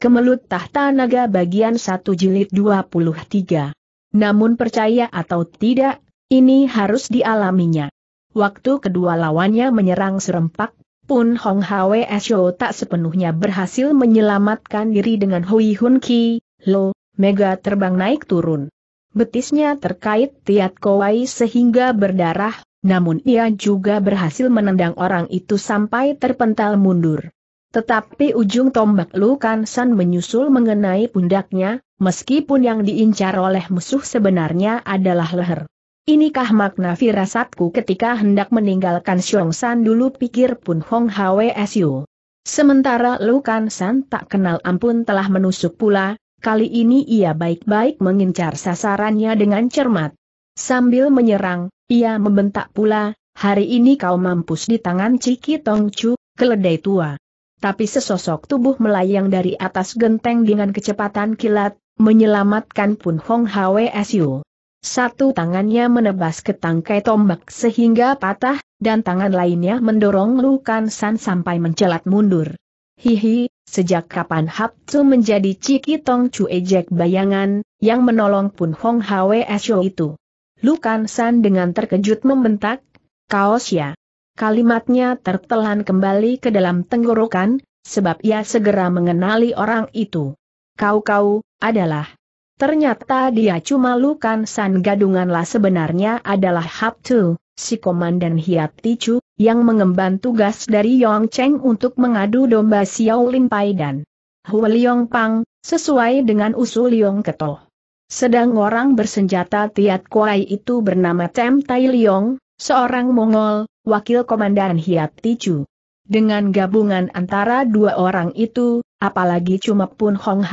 Kemelut Tahta Naga bagian 1 jilid 23. Namun percaya atau tidak, ini harus dialaminya. Waktu kedua lawannya menyerang serempak, pun Hong Hwe Esho tak sepenuhnya berhasil menyelamatkan diri dengan Hui Hun Ki, Lo, Mega terbang naik turun. Betisnya terkait Tiat Kowai sehingga berdarah, namun ia juga berhasil menendang orang itu sampai terpental mundur. Tetapi ujung tombak Lukan San menyusul mengenai pundaknya, meskipun yang diincar oleh musuh sebenarnya adalah leher. Inikah makna firasatku ketika hendak meninggalkan Xiong San dulu pikir pun Hong Hwsu. Sementara Lukan San tak kenal ampun telah menusuk pula, kali ini ia baik-baik mengincar sasarannya dengan cermat. Sambil menyerang, ia membentak pula, hari ini kau mampus di tangan Ciki Tong Chu, keledai tua tapi sesosok tubuh melayang dari atas genteng dengan kecepatan kilat, menyelamatkan Pun Hong Hwsu. Satu tangannya menebas ke tangkai tombak sehingga patah, dan tangan lainnya mendorong Lukan San sampai mencelat mundur. Hihi, sejak kapan Hap Tzu menjadi Ciki Tong Chu ejek bayangan, yang menolong Pun Hong Hwsu itu? Lukan San dengan terkejut membentak, Kaos ya. Kalimatnya tertelan kembali ke dalam tenggorokan, sebab ia segera mengenali orang itu. Kau-kau, adalah. Ternyata dia cuma Lukan San Gadunganlah sebenarnya adalah Tu, si Komandan Hiat Tichu, yang mengemban tugas dari Yong Cheng untuk mengadu domba Xiao Lin Pai dan Hu Liong Pang, sesuai dengan usul Yong Ketoh. Sedang orang bersenjata Tiat Kuai itu bernama Tem Tai Liong, seorang Mongol, Wakil Komandan Hiap Tiju. Dengan gabungan antara dua orang itu, apalagi cuma pun Hong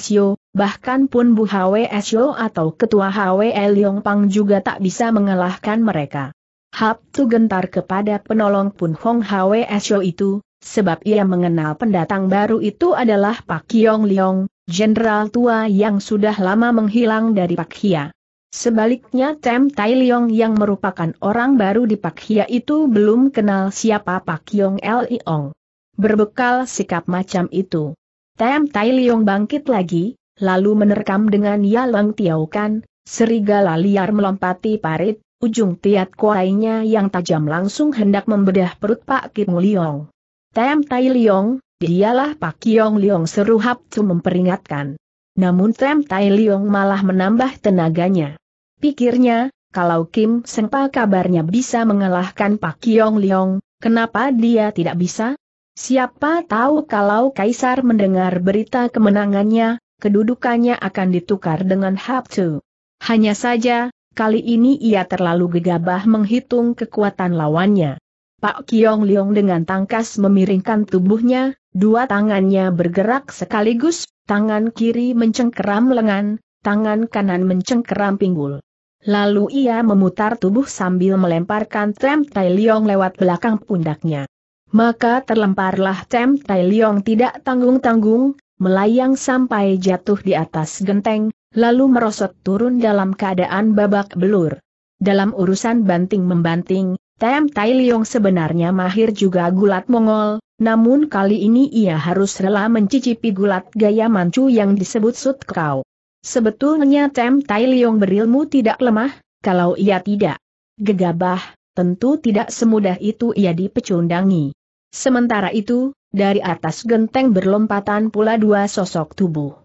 Sio, bahkan pun Bu Sio atau Ketua HW Yong Pang juga tak bisa mengalahkan mereka. Hap Tu gentar kepada penolong pun Hong Sio itu, sebab ia mengenal pendatang baru itu adalah Pak Yong Leong, jenderal tua yang sudah lama menghilang dari Pak Hia. Sebaliknya Tem Tai Leong yang merupakan orang baru di Pak Hia itu belum kenal siapa Pak Yong Iong. Berbekal sikap macam itu, Tem Tai Leong bangkit lagi, lalu menerkam dengan Yalang Kan, serigala liar melompati parit, ujung tiat kuainya yang tajam langsung hendak membedah perut Pak Kim Leong. Tem Tai Leong, dialah Pak Yong Leong seru Hap memperingatkan. Namun Trem Tai Liong malah menambah tenaganya. Pikirnya, kalau Kim Sengpa kabarnya bisa mengalahkan Pak Kiong Liong, kenapa dia tidak bisa? Siapa tahu kalau Kaisar mendengar berita kemenangannya, kedudukannya akan ditukar dengan Hap Tu. Hanya saja, kali ini ia terlalu gegabah menghitung kekuatan lawannya. Pak Kiong Liong dengan tangkas memiringkan tubuhnya, dua tangannya bergerak sekaligus, tangan kiri mencengkeram lengan, tangan kanan mencengkeram pinggul. Lalu ia memutar tubuh sambil melemparkan Tem Tai Liong lewat belakang pundaknya. Maka terlemparlah Tem Tai Liong tidak tanggung-tanggung, melayang sampai jatuh di atas genteng, lalu merosot turun dalam keadaan babak belur. Dalam urusan banting-membanting, Tem Tai Liong sebenarnya mahir juga gulat Mongol, namun kali ini ia harus rela mencicipi gulat gaya mancu yang disebut Sut Kau. Sebetulnya Tem Tai Liong berilmu tidak lemah, kalau ia tidak gegabah, tentu tidak semudah itu ia dipecundangi. Sementara itu, dari atas genteng berlompatan pula dua sosok tubuh.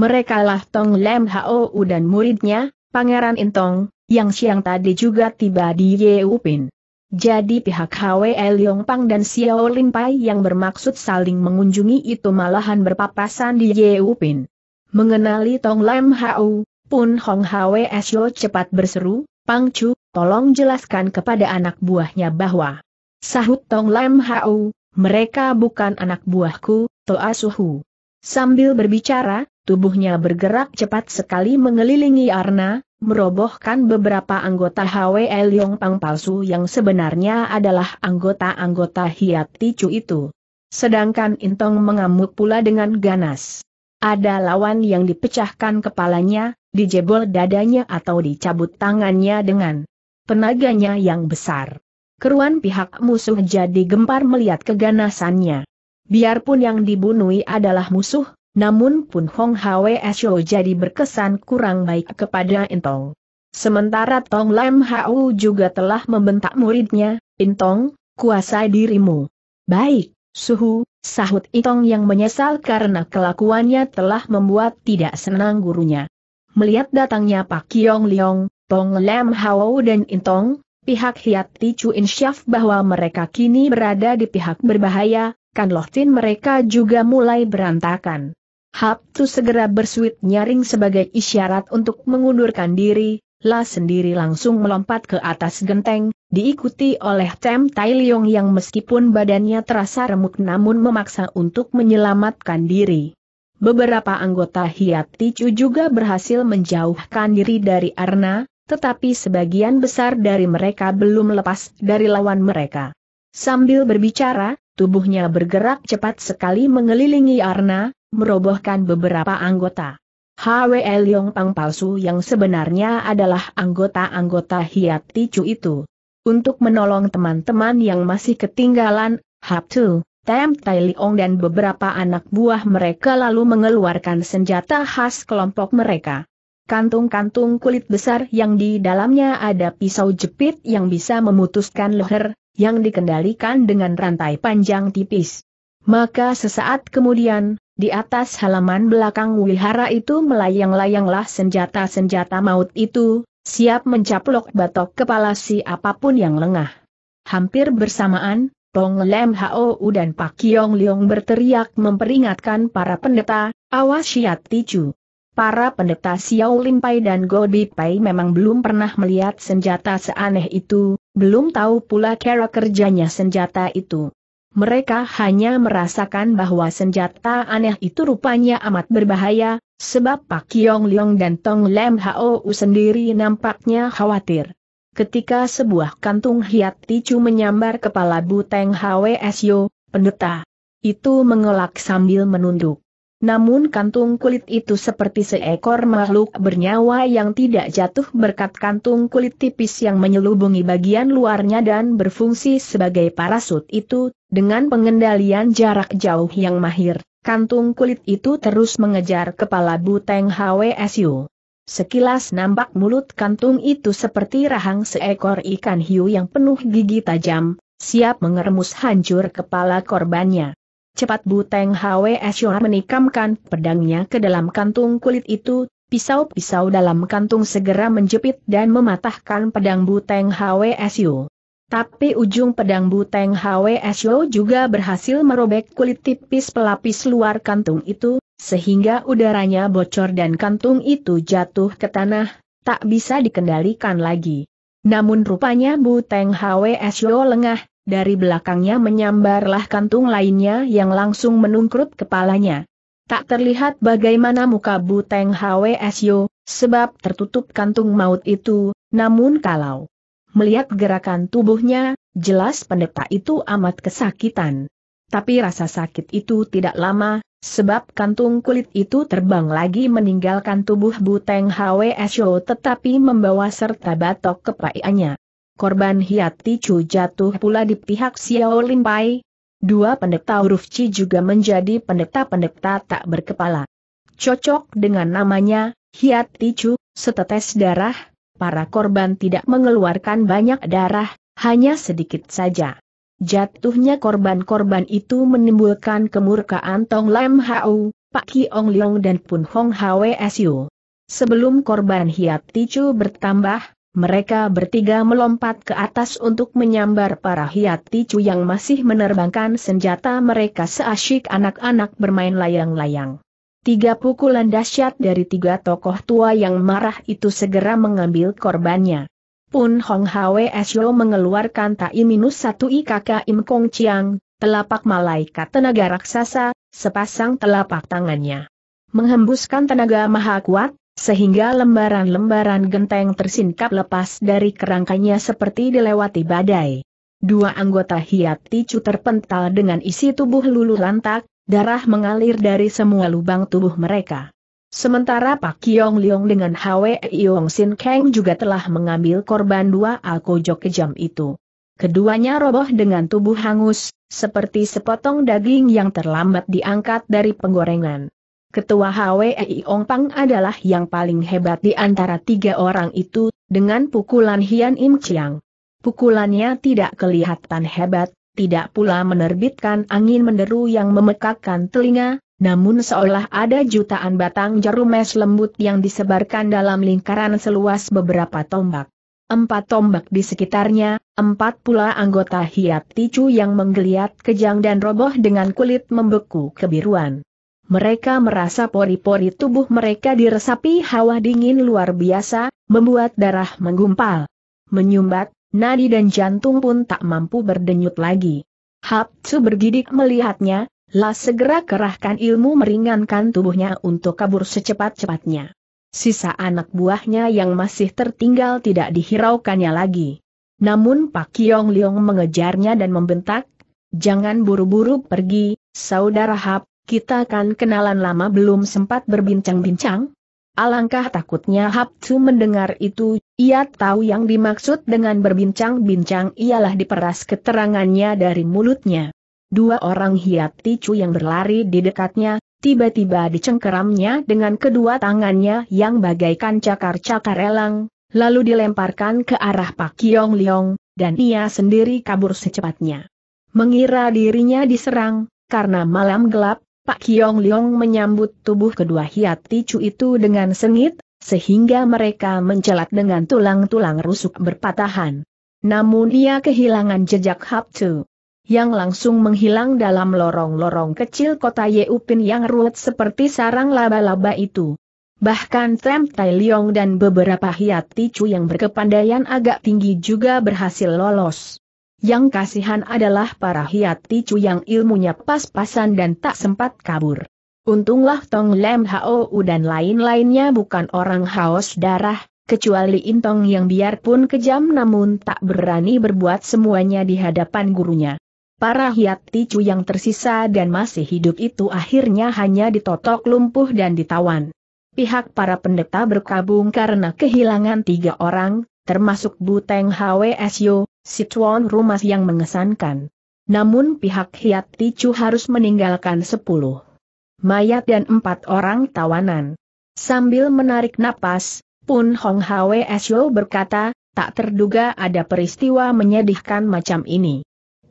Merekalah Tong Lem Hau dan muridnya, Pangeran Intong, yang siang tadi juga tiba di Yeupin. Jadi pihak Hwe Pang dan Xiao Pai yang bermaksud saling mengunjungi itu malahan berpapasan di Yeupin. Mengenali Tong Lam Hau, Pun Hong Hwe Sio cepat berseru, Pang Chu, tolong jelaskan kepada anak buahnya bahwa sahut Tong Lam Hau, mereka bukan anak buahku, Toa Suhu. Sambil berbicara, Tubuhnya bergerak cepat sekali mengelilingi Arna, merobohkan beberapa anggota HWL Yong Pang palsu yang sebenarnya adalah anggota-anggota Hiat Ticu itu. Sedangkan Intong mengamuk pula dengan ganas. Ada lawan yang dipecahkan kepalanya, dijebol dadanya atau dicabut tangannya dengan tenaganya yang besar. Keruan pihak musuh jadi gempar melihat keganasannya. Biarpun yang dibunuhi adalah musuh, namun Pun Hong Hwe Sio jadi berkesan kurang baik kepada Intong. Sementara Tong Lam Hau juga telah membentak muridnya, Intong, kuasai dirimu. Baik, suhu, sahut Intong yang menyesal karena kelakuannya telah membuat tidak senang gurunya. Melihat datangnya Pak Kiong Liong, Tong Lam Hau dan Intong, pihak Hiat Tichu Insyaf bahwa mereka kini berada di pihak berbahaya, kan lohtin mereka juga mulai berantakan. Hap tu segera bersuit nyaring sebagai isyarat untuk mengundurkan diri, La sendiri langsung melompat ke atas genteng, diikuti oleh Tem Tai Leong yang meskipun badannya terasa remuk namun memaksa untuk menyelamatkan diri. Beberapa anggota Hiat Ticu juga berhasil menjauhkan diri dari Arna, tetapi sebagian besar dari mereka belum lepas dari lawan mereka. Sambil berbicara, tubuhnya bergerak cepat sekali mengelilingi Arna, merobohkan beberapa anggota. HWL Yong Pang palsu yang sebenarnya adalah anggota-anggota Hiat Ticu itu. Untuk menolong teman-teman yang masih ketinggalan, Hap Tu, Tem Tai Liong dan beberapa anak buah mereka lalu mengeluarkan senjata khas kelompok mereka. Kantung-kantung kulit besar yang di dalamnya ada pisau jepit yang bisa memutuskan leher, yang dikendalikan dengan rantai panjang tipis. Maka sesaat kemudian, di atas halaman belakang wihara itu melayang-layanglah senjata-senjata maut itu, siap mencaplok batok kepala si apapun yang lengah. Hampir bersamaan, Pong Lem U dan Pak Kiong Leong berteriak memperingatkan para pendeta, awas siat ticu. Para pendeta Xiao Lim Pai dan Go Pai memang belum pernah melihat senjata seaneh itu, belum tahu pula cara kerjanya senjata itu mereka hanya merasakan bahwa senjata aneh itu rupanya amat berbahaya, sebab Pak Yong Leong dan Tong Lem Hao sendiri nampaknya khawatir. Ketika sebuah kantung hiat ticu menyambar kepala Buteng HWSyo, pendeta itu mengelak sambil menunduk. Namun kantung kulit itu seperti seekor makhluk bernyawa yang tidak jatuh berkat kantung kulit tipis yang menyelubungi bagian luarnya dan berfungsi sebagai parasut itu dengan pengendalian jarak jauh yang mahir, kantung kulit itu terus mengejar kepala Buteng HWSU. Sekilas nampak mulut kantung itu seperti rahang seekor ikan hiu yang penuh gigi tajam, siap mengeremus hancur kepala korbannya. Cepat Buteng HWSU menikamkan pedangnya ke dalam kantung kulit itu, pisau-pisau dalam kantung segera menjepit dan mematahkan pedang Buteng HWSU. Tapi ujung pedang buteng HWSO juga berhasil merobek kulit tipis pelapis luar kantung itu, sehingga udaranya bocor dan kantung itu jatuh ke tanah, tak bisa dikendalikan lagi. Namun rupanya buteng HWSO lengah, dari belakangnya menyambarlah kantung lainnya yang langsung menungkrut kepalanya. Tak terlihat bagaimana muka buteng HWSO, sebab tertutup kantung maut itu, namun kalau Melihat gerakan tubuhnya, jelas pendeta itu amat kesakitan. Tapi rasa sakit itu tidak lama, sebab kantung kulit itu terbang lagi meninggalkan tubuh Buteng HWSO tetapi membawa serta batok kepaiannya. Korban Hiat Ticu jatuh pula di pihak Xiao Limpai. Dua pendeta huruf Ci juga menjadi pendeta-pendeta tak berkepala. Cocok dengan namanya, Hiat Ticu, setetes darah, para korban tidak mengeluarkan banyak darah, hanya sedikit saja. Jatuhnya korban-korban itu menimbulkan kemurkaan Tong Lam Hau, Pak Ong Leong dan Pun Hong Hwsu. Sebelum korban Hiat Ticu bertambah, mereka bertiga melompat ke atas untuk menyambar para Hiat Ticu yang masih menerbangkan senjata mereka seasyik anak-anak bermain layang-layang. Tiga pukulan dahsyat dari tiga tokoh tua yang marah itu segera mengambil korbannya. Pun Hong Hwe Syo mengeluarkan tai minus satu IKK Im Kong Chiang, telapak malaikat tenaga raksasa, sepasang telapak tangannya. Menghembuskan tenaga maha kuat, sehingga lembaran-lembaran genteng tersingkap lepas dari kerangkanya seperti dilewati badai. Dua anggota Hiat Ticu terpental dengan isi tubuh lulu lantak, Darah mengalir dari semua lubang tubuh mereka. Sementara Pak Kiong Liong dengan Hwe Yong Sin Kang juga telah mengambil korban dua alkojok kejam itu. Keduanya roboh dengan tubuh hangus, seperti sepotong daging yang terlambat diangkat dari penggorengan. Ketua Hwe Yong Pang adalah yang paling hebat di antara tiga orang itu, dengan pukulan Hian Im Chiang. Pukulannya tidak kelihatan hebat, tidak pula menerbitkan angin menderu yang memekakkan telinga, namun seolah ada jutaan batang jarum es lembut yang disebarkan dalam lingkaran seluas beberapa tombak. Empat tombak di sekitarnya, empat pula anggota hiat ticu yang menggeliat kejang dan roboh dengan kulit membeku kebiruan. Mereka merasa pori-pori tubuh mereka diresapi hawa dingin luar biasa, membuat darah menggumpal. Menyumbat, nadi dan jantung pun tak mampu berdenyut lagi. Hap Tzu bergidik melihatnya, lah segera kerahkan ilmu meringankan tubuhnya untuk kabur secepat-cepatnya. Sisa anak buahnya yang masih tertinggal tidak dihiraukannya lagi. Namun Pak Kiong Leong mengejarnya dan membentak, Jangan buru-buru pergi, saudara Hap, kita kan kenalan lama belum sempat berbincang-bincang, Alangkah takutnya Hap Tzu mendengar itu, ia tahu yang dimaksud dengan berbincang-bincang ialah diperas keterangannya dari mulutnya. Dua orang hiat ticu yang berlari di dekatnya, tiba-tiba dicengkeramnya dengan kedua tangannya yang bagaikan cakar-cakar elang, lalu dilemparkan ke arah Pak Kiong Liong, dan ia sendiri kabur secepatnya. Mengira dirinya diserang, karena malam gelap, Pak Kiong Liong menyambut tubuh kedua hiat ticu itu dengan sengit, sehingga mereka mencelat dengan tulang-tulang rusuk berpatahan. Namun ia kehilangan jejak Haptu yang langsung menghilang dalam lorong-lorong kecil kota Yeupin yang ruwet seperti sarang laba-laba itu. Bahkan Tem Tai Liong dan beberapa hiat ticu yang berkepandaian agak tinggi juga berhasil lolos. Yang kasihan adalah para hiat ticu yang ilmunya pas-pasan dan tak sempat kabur. Untunglah Tong Lem Hou dan lain-lainnya bukan orang haus darah, kecuali Intong yang biarpun kejam namun tak berani berbuat semuanya di hadapan gurunya. Para hiat ticu yang tersisa dan masih hidup itu akhirnya hanya ditotok lumpuh dan ditawan. Pihak para pendeta berkabung karena kehilangan tiga orang, termasuk Buteng Hwesyo, si rumah yang mengesankan. Namun pihak Hiat Ticu harus meninggalkan sepuluh mayat dan empat orang tawanan. Sambil menarik napas, Pun Hong Hwe Syo berkata, tak terduga ada peristiwa menyedihkan macam ini.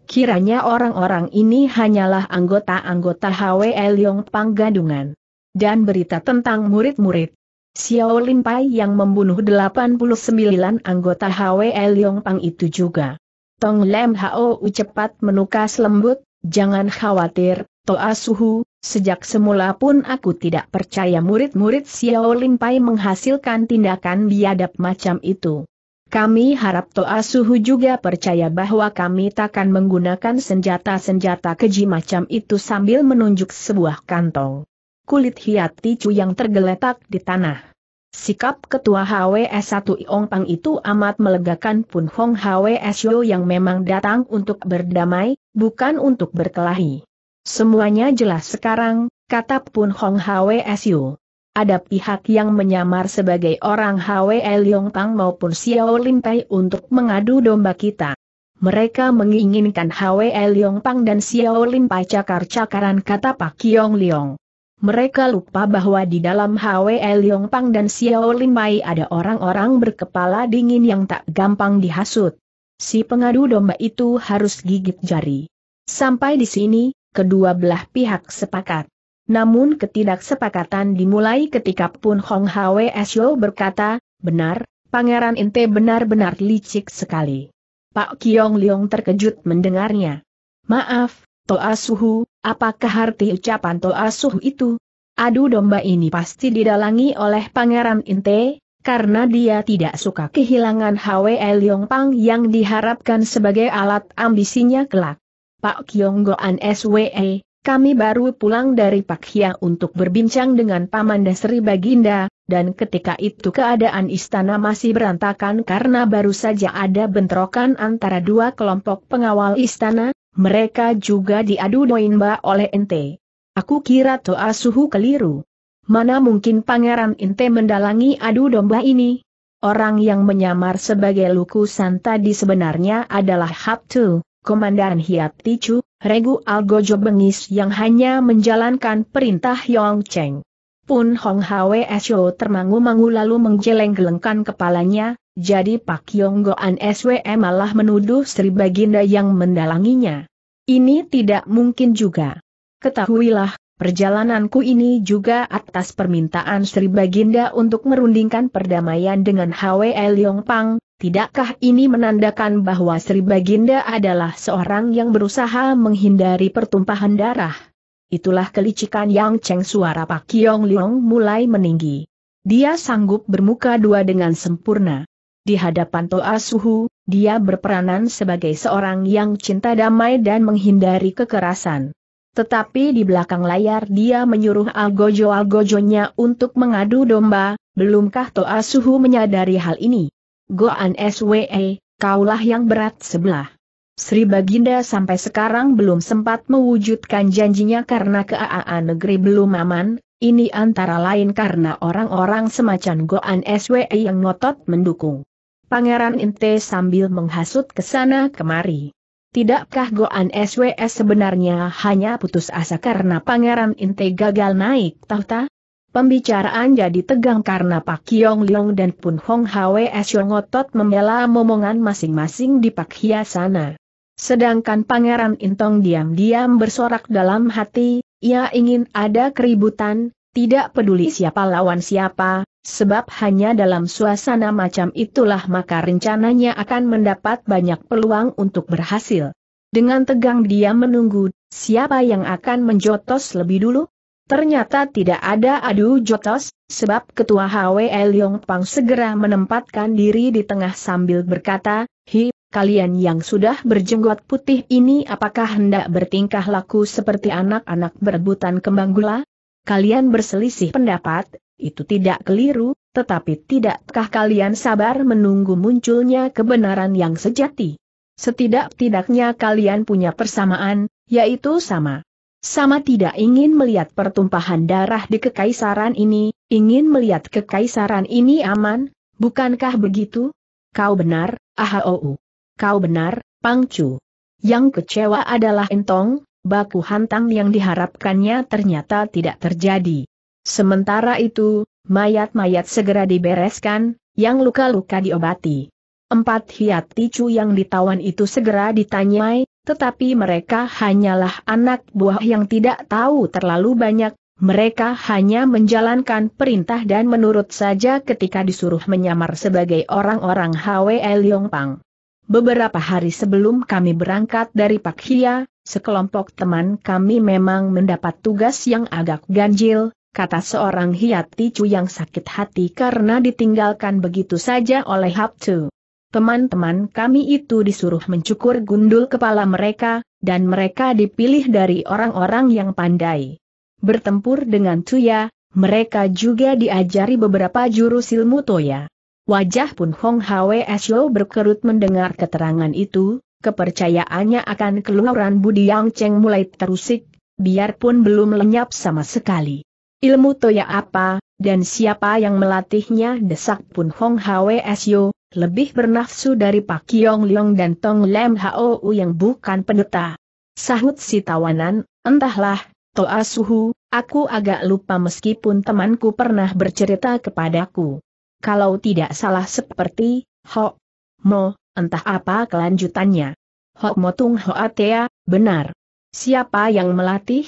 Kiranya orang-orang ini hanyalah anggota-anggota Hwe Leong Panggadungan. Dan berita tentang murid-murid Xiao Limpai yang membunuh 89 anggota HWL Yongpang itu juga. Tong Lem Hou cepat menukas lembut, jangan khawatir, Toa Suhu, sejak semula pun aku tidak percaya murid-murid Xiao Limpai menghasilkan tindakan biadab macam itu. Kami harap Toa Suhu juga percaya bahwa kami takkan menggunakan senjata-senjata keji macam itu sambil menunjuk sebuah kantong kulit hiat ticu yang tergeletak di tanah. Sikap ketua HWS 1 Iong Pang itu amat melegakan Pun Hong HWS Yo yang memang datang untuk berdamai, bukan untuk berkelahi. Semuanya jelas sekarang, kata Pun Hong HWS Yo. Ada pihak yang menyamar sebagai orang HWL Yong Pang maupun Xiao Lim Pei untuk mengadu domba kita. Mereka menginginkan HWL Yong Pang dan Xiao Lim Pai cakar-cakaran kata Pak Kiong Liong. Mereka lupa bahwa di dalam Hwe Leong Pang dan Xiao Limai ada orang-orang berkepala dingin yang tak gampang dihasut. Si pengadu domba itu harus gigit jari. Sampai di sini, kedua belah pihak sepakat. Namun ketidaksepakatan dimulai ketika Pun Hong Hwe Xiao berkata, benar, Pangeran Inte benar-benar licik sekali. Pak Kiong Leong terkejut mendengarnya. Maaf, Toa Suhu, apakah arti ucapan Toa Suhu itu? Adu domba ini pasti didalangi oleh Pangeran Inte, karena dia tidak suka kehilangan Hwe Pang yang diharapkan sebagai alat ambisinya kelak. Pak Goan SWE, kami baru pulang dari Pak Hia untuk berbincang dengan Paman Dasri Baginda, dan ketika itu keadaan istana masih berantakan karena baru saja ada bentrokan antara dua kelompok pengawal istana, mereka juga diadu domba oleh ente. Aku kira Toa Suhu keliru. Mana mungkin Pangeran ente mendalangi adu domba ini? Orang yang menyamar sebagai Luku tadi sebenarnya adalah Haptu, Komandan Hiat Tichu, Regu Algojo Bengis yang hanya menjalankan perintah Yong Cheng. Pun Hong Hwe Syo termangu-mangu lalu menggeleng-gelengkan kepalanya, jadi Pak Yonggoan SWM malah menuduh Sri Baginda yang mendalanginya. Ini tidak mungkin juga. Ketahuilah, perjalananku ini juga atas permintaan Sri Baginda untuk merundingkan perdamaian dengan HWE Pang. tidakkah ini menandakan bahwa Sri Baginda adalah seorang yang berusaha menghindari pertumpahan darah? Itulah kelicikan yang ceng suara Pak Yong Liong mulai meninggi. Dia sanggup bermuka dua dengan sempurna. Di hadapan Toa Suhu, dia berperanan sebagai seorang yang cinta damai dan menghindari kekerasan. Tetapi di belakang layar dia menyuruh algojo-algojonya untuk mengadu domba, belumkah Toa Suhu menyadari hal ini? Goan SWE, kaulah yang berat sebelah. Sri Baginda sampai sekarang belum sempat mewujudkan janjinya karena keaan negeri belum aman, ini antara lain karena orang-orang semacam Goan SWE yang ngotot mendukung. Pangeran Inte sambil menghasut ke sana kemari. Tidakkah Goan SWS sebenarnya hanya putus asa karena Pangeran Inte gagal naik tahta? Pembicaraan jadi tegang karena Pak Kiong Leong dan Pun Hong HWS Yong Otot membela momongan masing-masing di Pak Hiasana. Sedangkan Pangeran Intong diam-diam bersorak dalam hati, ia ingin ada keributan, tidak peduli siapa lawan siapa, Sebab hanya dalam suasana macam itulah maka rencananya akan mendapat banyak peluang untuk berhasil. Dengan tegang dia menunggu, siapa yang akan menjotos lebih dulu? Ternyata tidak ada adu jotos, sebab Ketua HWL Yong Pang segera menempatkan diri di tengah sambil berkata, Hi, kalian yang sudah berjenggot putih ini apakah hendak bertingkah laku seperti anak-anak berebutan kembang gula? Kalian berselisih pendapat, itu tidak keliru, tetapi tidakkah kalian sabar menunggu munculnya kebenaran yang sejati? Setidak-tidaknya kalian punya persamaan, yaitu sama. Sama tidak ingin melihat pertumpahan darah di kekaisaran ini, ingin melihat kekaisaran ini aman, bukankah begitu? Kau benar, Ahou. Kau benar, Pangcu. Yang kecewa adalah entong, baku hantang yang diharapkannya ternyata tidak terjadi. Sementara itu, mayat-mayat segera dibereskan, yang luka-luka diobati. Empat hiat ticu yang ditawan itu segera ditanyai, tetapi mereka hanyalah anak buah yang tidak tahu terlalu banyak, mereka hanya menjalankan perintah dan menurut saja ketika disuruh menyamar sebagai orang-orang HWL Pang. Beberapa hari sebelum kami berangkat dari Pak Hia, sekelompok teman kami memang mendapat tugas yang agak ganjil, kata seorang hiat ticu yang sakit hati karena ditinggalkan begitu saja oleh Tu. Teman-teman kami itu disuruh mencukur gundul kepala mereka, dan mereka dipilih dari orang-orang yang pandai. Bertempur dengan Tuya, mereka juga diajari beberapa jurus ilmu Toya. Wajah pun Hong Hwe Syo berkerut mendengar keterangan itu, kepercayaannya akan keluaran Budi Yang Cheng mulai terusik, biarpun belum lenyap sama sekali. Ilmu toya apa, dan siapa yang melatihnya desak pun Hong Sio lebih bernafsu dari Pak Kiong Leong dan Tong Lem Hou yang bukan pendeta. Sahut si tawanan, entahlah, Toa Suhu, aku agak lupa meskipun temanku pernah bercerita kepadaku. Kalau tidak salah seperti, Ho Mo, entah apa kelanjutannya. Ho Mo Tung Ho Atea, benar. Siapa yang melatih?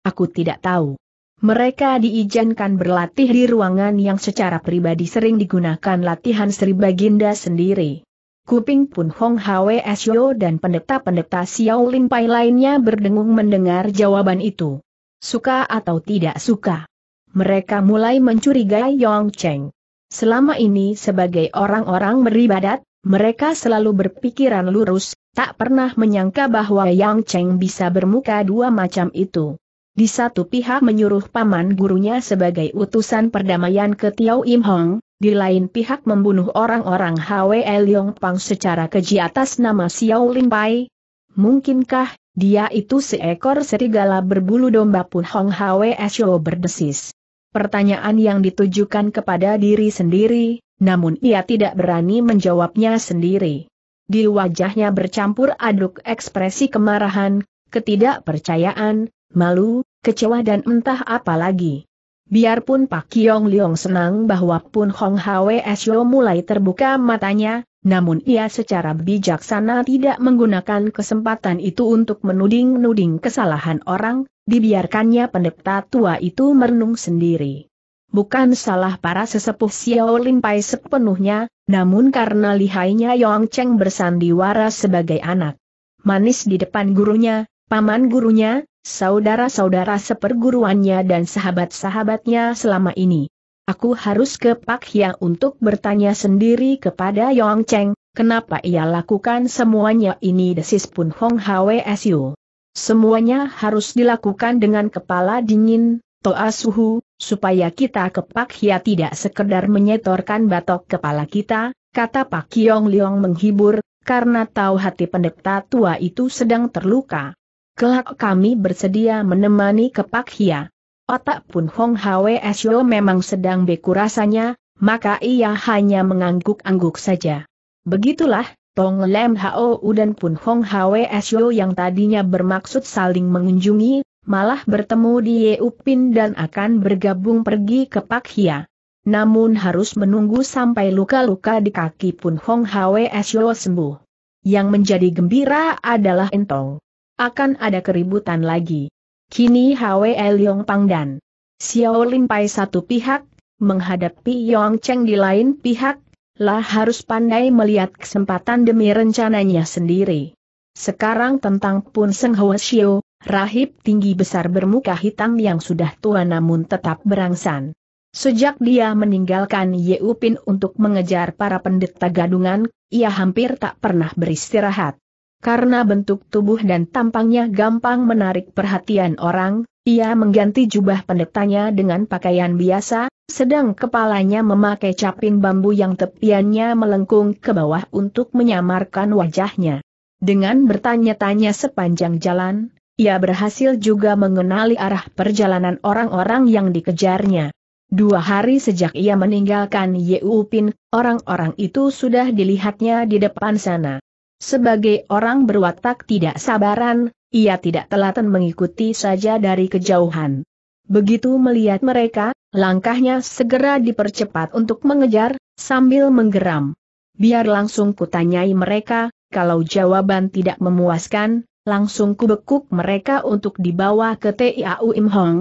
Aku tidak tahu. Mereka diizinkan berlatih di ruangan yang secara pribadi sering digunakan latihan Sri Baginda sendiri. Kuping pun Hong Hwe Sio dan pendeta-pendeta Xiao Lim Pai lainnya berdengung mendengar jawaban itu. Suka atau tidak suka. Mereka mulai mencurigai Yong Cheng. Selama ini sebagai orang-orang beribadat, mereka selalu berpikiran lurus, tak pernah menyangka bahwa Yang Cheng bisa bermuka dua macam itu. Di satu pihak menyuruh paman gurunya sebagai utusan perdamaian ke Tiao Im Hong, di lain pihak membunuh orang-orang Hwe Leong Pang secara keji atas nama Xiao Lim Pai. Mungkinkah, dia itu seekor serigala berbulu domba pun Hong Hwe Xiao berdesis. Pertanyaan yang ditujukan kepada diri sendiri, namun ia tidak berani menjawabnya sendiri. Di wajahnya bercampur aduk ekspresi kemarahan, ketidakpercayaan, malu, kecewa dan entah apa lagi. Biarpun Pak Kiong Liong senang bahwa Pun Hong Hwe Sio mulai terbuka matanya, namun ia secara bijaksana tidak menggunakan kesempatan itu untuk menuding-nuding kesalahan orang, dibiarkannya pendeta tua itu merenung sendiri. Bukan salah para sesepuh Xiao Lin Pai sepenuhnya, namun karena lihainya Yong Cheng bersandiwara sebagai anak manis di depan gurunya, paman gurunya, saudara-saudara seperguruannya dan sahabat-sahabatnya selama ini. Aku harus ke Pak Hia untuk bertanya sendiri kepada Yong Cheng, kenapa ia lakukan semuanya ini desis pun Hong Hwsu. Semuanya harus dilakukan dengan kepala dingin, toa suhu, supaya kita ke Pak Hia tidak sekedar menyetorkan batok kepala kita, kata Pak Yong Leong menghibur, karena tahu hati pendeta tua itu sedang terluka. Kelak kami bersedia menemani ke Pak hia. Otak pun Hong Hwe Sio memang sedang beku rasanya, maka ia hanya mengangguk-angguk saja. Begitulah, Tong Lem Hao dan Pun Hong Hwe Sio yang tadinya bermaksud saling mengunjungi, malah bertemu di Upin dan akan bergabung pergi ke Pak Hia. Namun harus menunggu sampai luka-luka di kaki Pun Hong Hwe Sio sembuh. Yang menjadi gembira adalah Entong akan ada keributan lagi. Kini Hwe Liong Pangdan. Xiao Limpai satu pihak, menghadapi Yong Cheng di lain pihak, lah harus pandai melihat kesempatan demi rencananya sendiri. Sekarang tentang Pun Seng Hwe Xiao, rahib tinggi besar bermuka hitam yang sudah tua namun tetap berangsan. Sejak dia meninggalkan Yeupin untuk mengejar para pendeta gadungan, ia hampir tak pernah beristirahat. Karena bentuk tubuh dan tampangnya gampang menarik perhatian orang, ia mengganti jubah pendetanya dengan pakaian biasa, sedang kepalanya memakai caping bambu yang tepiannya melengkung ke bawah untuk menyamarkan wajahnya. Dengan bertanya-tanya sepanjang jalan, ia berhasil juga mengenali arah perjalanan orang-orang yang dikejarnya. Dua hari sejak ia meninggalkan Yeupin, orang-orang itu sudah dilihatnya di depan sana. Sebagai orang berwatak tidak sabaran, ia tidak telaten mengikuti saja dari kejauhan. Begitu melihat mereka, langkahnya segera dipercepat untuk mengejar, sambil menggeram. Biar langsung kutanyai mereka, kalau jawaban tidak memuaskan, langsung kubekuk mereka untuk dibawa ke TIAU Im Hong.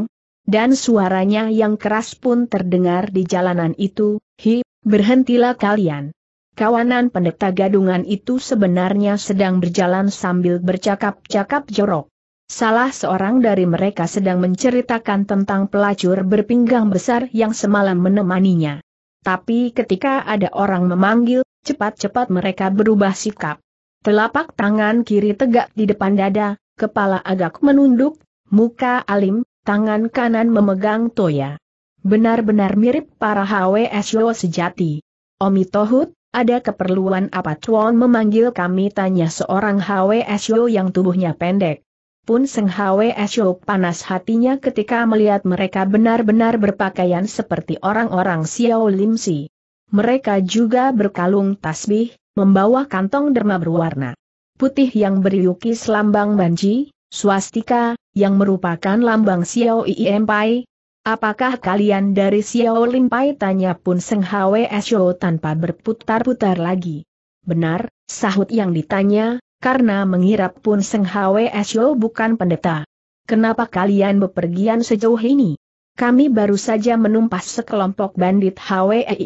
Dan suaranya yang keras pun terdengar di jalanan itu, hi, berhentilah kalian kawanan pendeta gadungan itu sebenarnya sedang berjalan sambil bercakap-cakap jorok. Salah seorang dari mereka sedang menceritakan tentang pelacur berpinggang besar yang semalam menemaninya. Tapi ketika ada orang memanggil, cepat-cepat mereka berubah sikap. Telapak tangan kiri tegak di depan dada, kepala agak menunduk, muka alim, tangan kanan memegang toya. Benar-benar mirip para HWSO sejati. Omi Tohut, ada keperluan apa Tuan memanggil kami tanya seorang HWSO yang tubuhnya pendek. Pun Seng HWSO panas hatinya ketika melihat mereka benar-benar berpakaian seperti orang-orang Xiao Lim Si. Mereka juga berkalung tasbih, membawa kantong derma berwarna putih yang beriukis lambang Banji, swastika, yang merupakan lambang Xiao Pai, Apakah kalian dari Xiao Limpai tanya pun Seng Hwe Sho tanpa berputar-putar lagi. Benar, sahut yang ditanya, karena mengira pun Seng Hwe Sho bukan pendeta. Kenapa kalian bepergian sejauh ini? Kami baru saja menumpas sekelompok bandit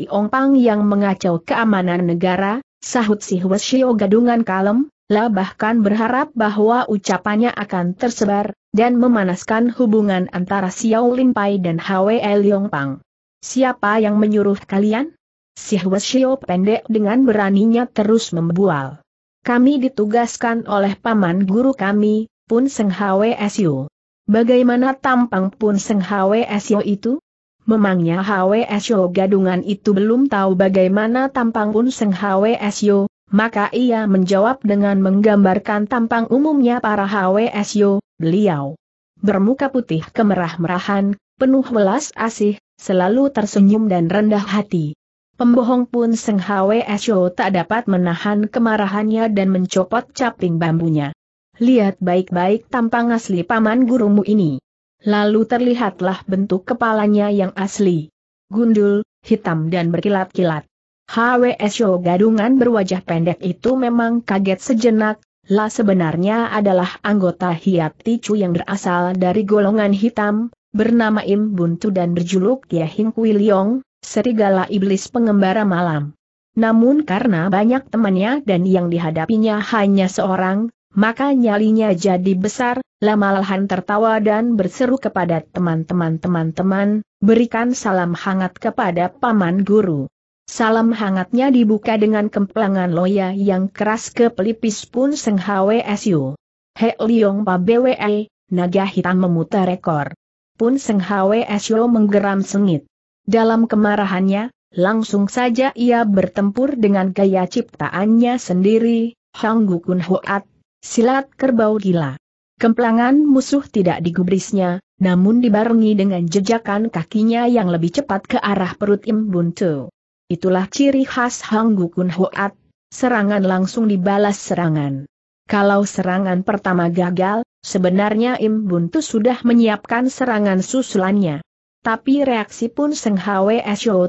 Ong Pang yang mengacau keamanan negara, sahut si Sio gadungan kalem, lah bahkan berharap bahwa ucapannya akan tersebar, dan memanaskan hubungan antara Xiao Pai dan Hwe Liong Pang. Siapa yang menyuruh kalian? Si Hwe Xiao pendek dengan beraninya terus membual. Kami ditugaskan oleh paman guru kami, Pun Seng Hwe Xiao. Bagaimana tampang Pun Seng Hwe Xiao itu? Memangnya Hwe Xiao gadungan itu belum tahu bagaimana tampang Pun Seng Hwe Xiao? maka ia menjawab dengan menggambarkan tampang umumnya para Hwe Xiao, beliau. Bermuka putih kemerah-merahan, penuh welas asih, selalu tersenyum dan rendah hati. Pembohong pun Seng Hwe Esho tak dapat menahan kemarahannya dan mencopot caping bambunya. Lihat baik-baik tampang asli paman gurumu ini. Lalu terlihatlah bentuk kepalanya yang asli. Gundul, hitam dan berkilat-kilat. Hwe Esho gadungan berwajah pendek itu memang kaget sejenak, La sebenarnya adalah anggota Hiat Ticu yang berasal dari golongan hitam, bernama Im Buntu dan berjuluk Yahing Kui Leong, serigala iblis pengembara malam. Namun karena banyak temannya dan yang dihadapinya hanya seorang, maka nyalinya jadi besar, lama-lahan tertawa dan berseru kepada teman-teman teman-teman, berikan salam hangat kepada Paman Guru. Salam hangatnya dibuka dengan kemplangan loya yang keras ke pelipis pun Seng HWSU. He Liong Pa BWE, naga hitam memutar rekor. Pun Seng HWSU menggeram sengit. Dalam kemarahannya, langsung saja ia bertempur dengan gaya ciptaannya sendiri, Hang Gukun Hoat, silat kerbau gila. Kemplangan musuh tidak digubrisnya, namun dibarengi dengan jejakan kakinya yang lebih cepat ke arah perut Im Buntu. Itulah ciri khas Hang Gukun Hoat, serangan langsung dibalas serangan. Kalau serangan pertama gagal, sebenarnya Im Buntu sudah menyiapkan serangan susulannya. Tapi reaksi pun Seng Hwe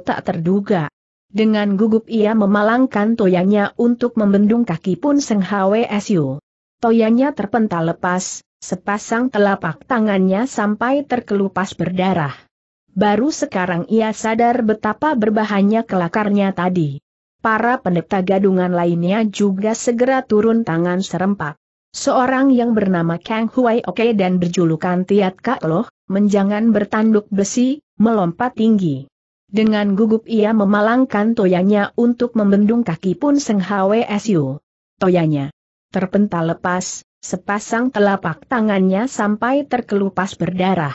tak terduga. Dengan gugup ia memalangkan toyanya untuk membendung kaki pun Seng Hwe Syo. Toyanya terpental lepas, sepasang telapak tangannya sampai terkelupas berdarah. Baru sekarang ia sadar betapa berbahannya kelakarnya tadi. Para pendeta gadungan lainnya juga segera turun tangan serempak. Seorang yang bernama Kang Huai Oke dan berjulukan Tiat Kak Loh, menjangan bertanduk besi, melompat tinggi. Dengan gugup ia memalangkan toyanya untuk membendung kaki pun Seng HWSU. Toyanya terpental lepas, sepasang telapak tangannya sampai terkelupas berdarah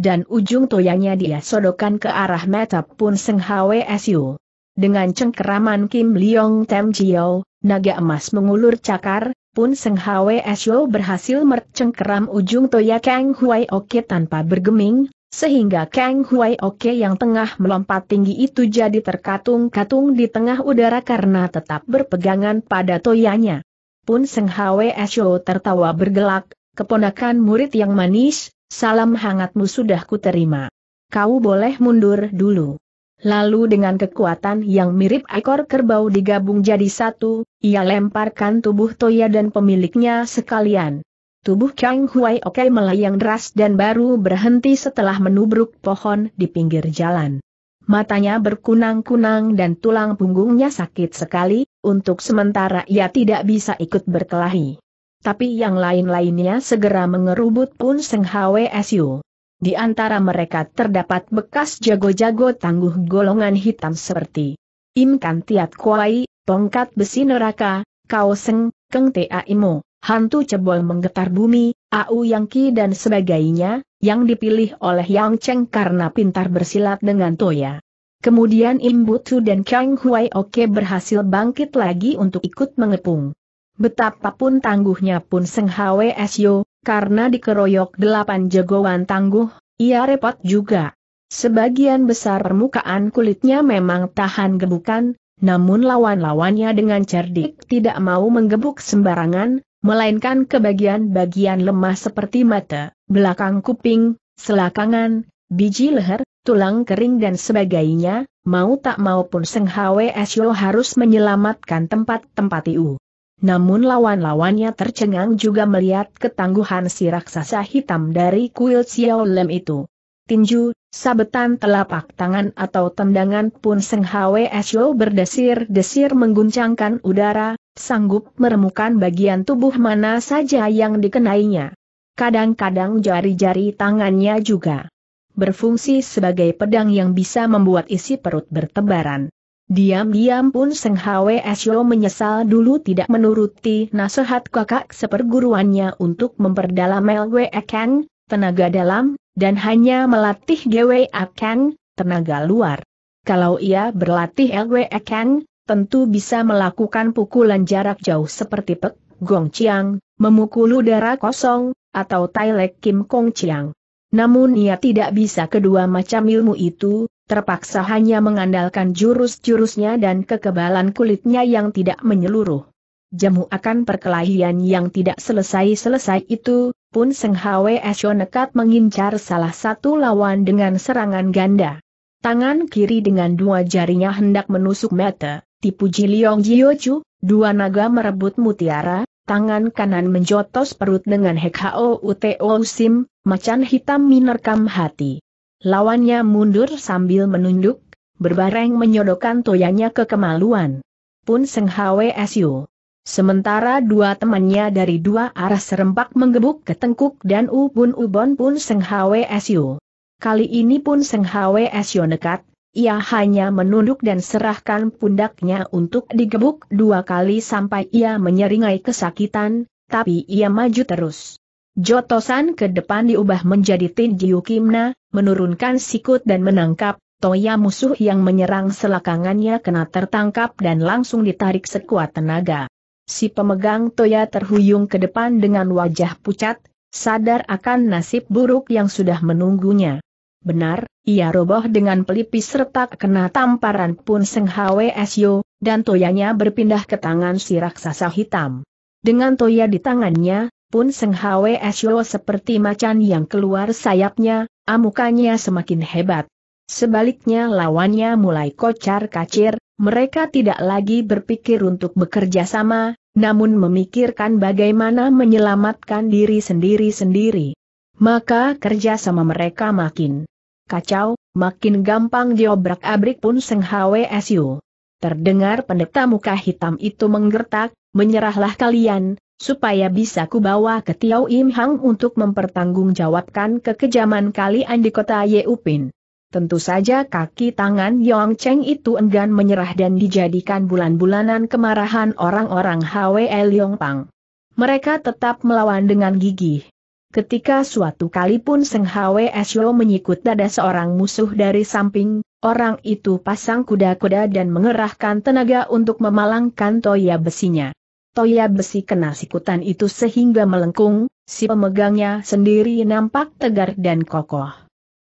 dan ujung toyanya dia sodokan ke arah mata Pun Seng HWSU. Dengan cengkeraman Kim Leong Tem Jiao, naga emas mengulur cakar, Pun Seng HWSU berhasil mercengkeram ujung toya Kang Huai Oke tanpa bergeming, sehingga Kang Huai Oke yang tengah melompat tinggi itu jadi terkatung-katung di tengah udara karena tetap berpegangan pada toyanya. Pun Seng Hwe Asyo tertawa bergelak, keponakan murid yang manis, Salam hangatmu sudah kuterima. Kau boleh mundur dulu. Lalu dengan kekuatan yang mirip ekor kerbau digabung jadi satu, ia lemparkan tubuh Toya dan pemiliknya sekalian. Tubuh Kang Huai Oke melayang deras dan baru berhenti setelah menubruk pohon di pinggir jalan. Matanya berkunang-kunang dan tulang punggungnya sakit sekali, untuk sementara ia tidak bisa ikut berkelahi tapi yang lain-lainnya segera mengerubut Pun Seng Hwsu. Di antara mereka terdapat bekas jago-jago tangguh golongan hitam seperti Im Kan Tiat Kuai, Tongkat Besi Neraka, Kao Seng, Keng Tia Imo, Hantu Cebol Menggetar Bumi, Au Yang Ki dan sebagainya, yang dipilih oleh Yang Cheng karena pintar bersilat dengan Toya. Kemudian Im Butu dan Kang Huai Oke berhasil bangkit lagi untuk ikut mengepung. Betapapun tangguhnya pun Seng Hwsyo, karena dikeroyok delapan jagoan tangguh, ia repot juga. Sebagian besar permukaan kulitnya memang tahan gebukan, namun lawan-lawannya dengan cerdik tidak mau menggebuk sembarangan, melainkan ke bagian-bagian lemah seperti mata, belakang kuping, selakangan, biji leher, tulang kering dan sebagainya, mau tak maupun Seng Hwsyo harus menyelamatkan tempat-tempat Iu. Namun lawan-lawannya tercengang juga melihat ketangguhan si raksasa hitam dari kuil Xiao Lem itu. Tinju, sabetan telapak tangan atau tendangan pun Seng Hwe berdesir-desir mengguncangkan udara, sanggup meremukan bagian tubuh mana saja yang dikenainya. Kadang-kadang jari-jari tangannya juga berfungsi sebagai pedang yang bisa membuat isi perut bertebaran. Diam-diam pun Seng Hwe Sio menyesal dulu tidak menuruti nasihat kakak seperguruannya untuk memperdalam Lwe Kang, tenaga dalam, dan hanya melatih Gwe Kang, tenaga luar. Kalau ia berlatih Lwe Kang, tentu bisa melakukan pukulan jarak jauh seperti Pek, Gong Chiang, memukul udara kosong, atau Tai Lek Kim Kong Chiang. Namun ia tidak bisa kedua macam ilmu itu, terpaksa hanya mengandalkan jurus-jurusnya dan kekebalan kulitnya yang tidak menyeluruh. Jamu akan perkelahian yang tidak selesai-selesai itu, pun Seng Hwe nekat mengincar salah satu lawan dengan serangan ganda. Tangan kiri dengan dua jarinya hendak menusuk mata, tipu Jiliong Jiochu, dua naga merebut mutiara, tangan kanan menjotos perut dengan Hek Hou Sim, macan hitam minerkam hati. Lawannya mundur sambil menunduk, berbareng menyodokkan toyanya ke kemaluan. Pun Seng HWSU. Sementara dua temannya dari dua arah serempak menggebuk ke tengkuk dan ubun ubon pun Seng HWSU. Kali ini pun Seng HWSU nekat, ia hanya menunduk dan serahkan pundaknya untuk digebuk dua kali sampai ia menyeringai kesakitan, tapi ia maju terus. Jotosan ke depan diubah menjadi Tinjiu Kimna, menurunkan sikut dan menangkap, Toya musuh yang menyerang selakangannya kena tertangkap dan langsung ditarik sekuat tenaga. Si pemegang Toya terhuyung ke depan dengan wajah pucat, sadar akan nasib buruk yang sudah menunggunya. Benar, ia roboh dengan pelipis serta kena tamparan pun Seng Hwsyo, dan toyanya berpindah ke tangan si raksasa hitam. Dengan toya di tangannya, pun Seng Hwe Syo seperti macan yang keluar sayapnya, amukannya semakin hebat. Sebaliknya lawannya mulai kocar kacir, mereka tidak lagi berpikir untuk bekerja sama, namun memikirkan bagaimana menyelamatkan diri sendiri-sendiri. Maka kerja sama mereka makin kacau, makin gampang diobrak-abrik pun Seng Hwe Syo. Terdengar pendeta muka hitam itu menggertak, menyerahlah kalian, supaya bisa kubawa ke Tiao Im Hang untuk mempertanggungjawabkan kekejaman kali di kota Yeupin. Tentu saja kaki tangan Yong Cheng itu enggan menyerah dan dijadikan bulan-bulanan kemarahan orang-orang HWL Pang. Mereka tetap melawan dengan gigih. Ketika suatu kali pun Seng HWS menyikut dada seorang musuh dari samping, orang itu pasang kuda-kuda dan mengerahkan tenaga untuk memalangkan toya besinya toya besi kena sikutan itu sehingga melengkung, si pemegangnya sendiri nampak tegar dan kokoh.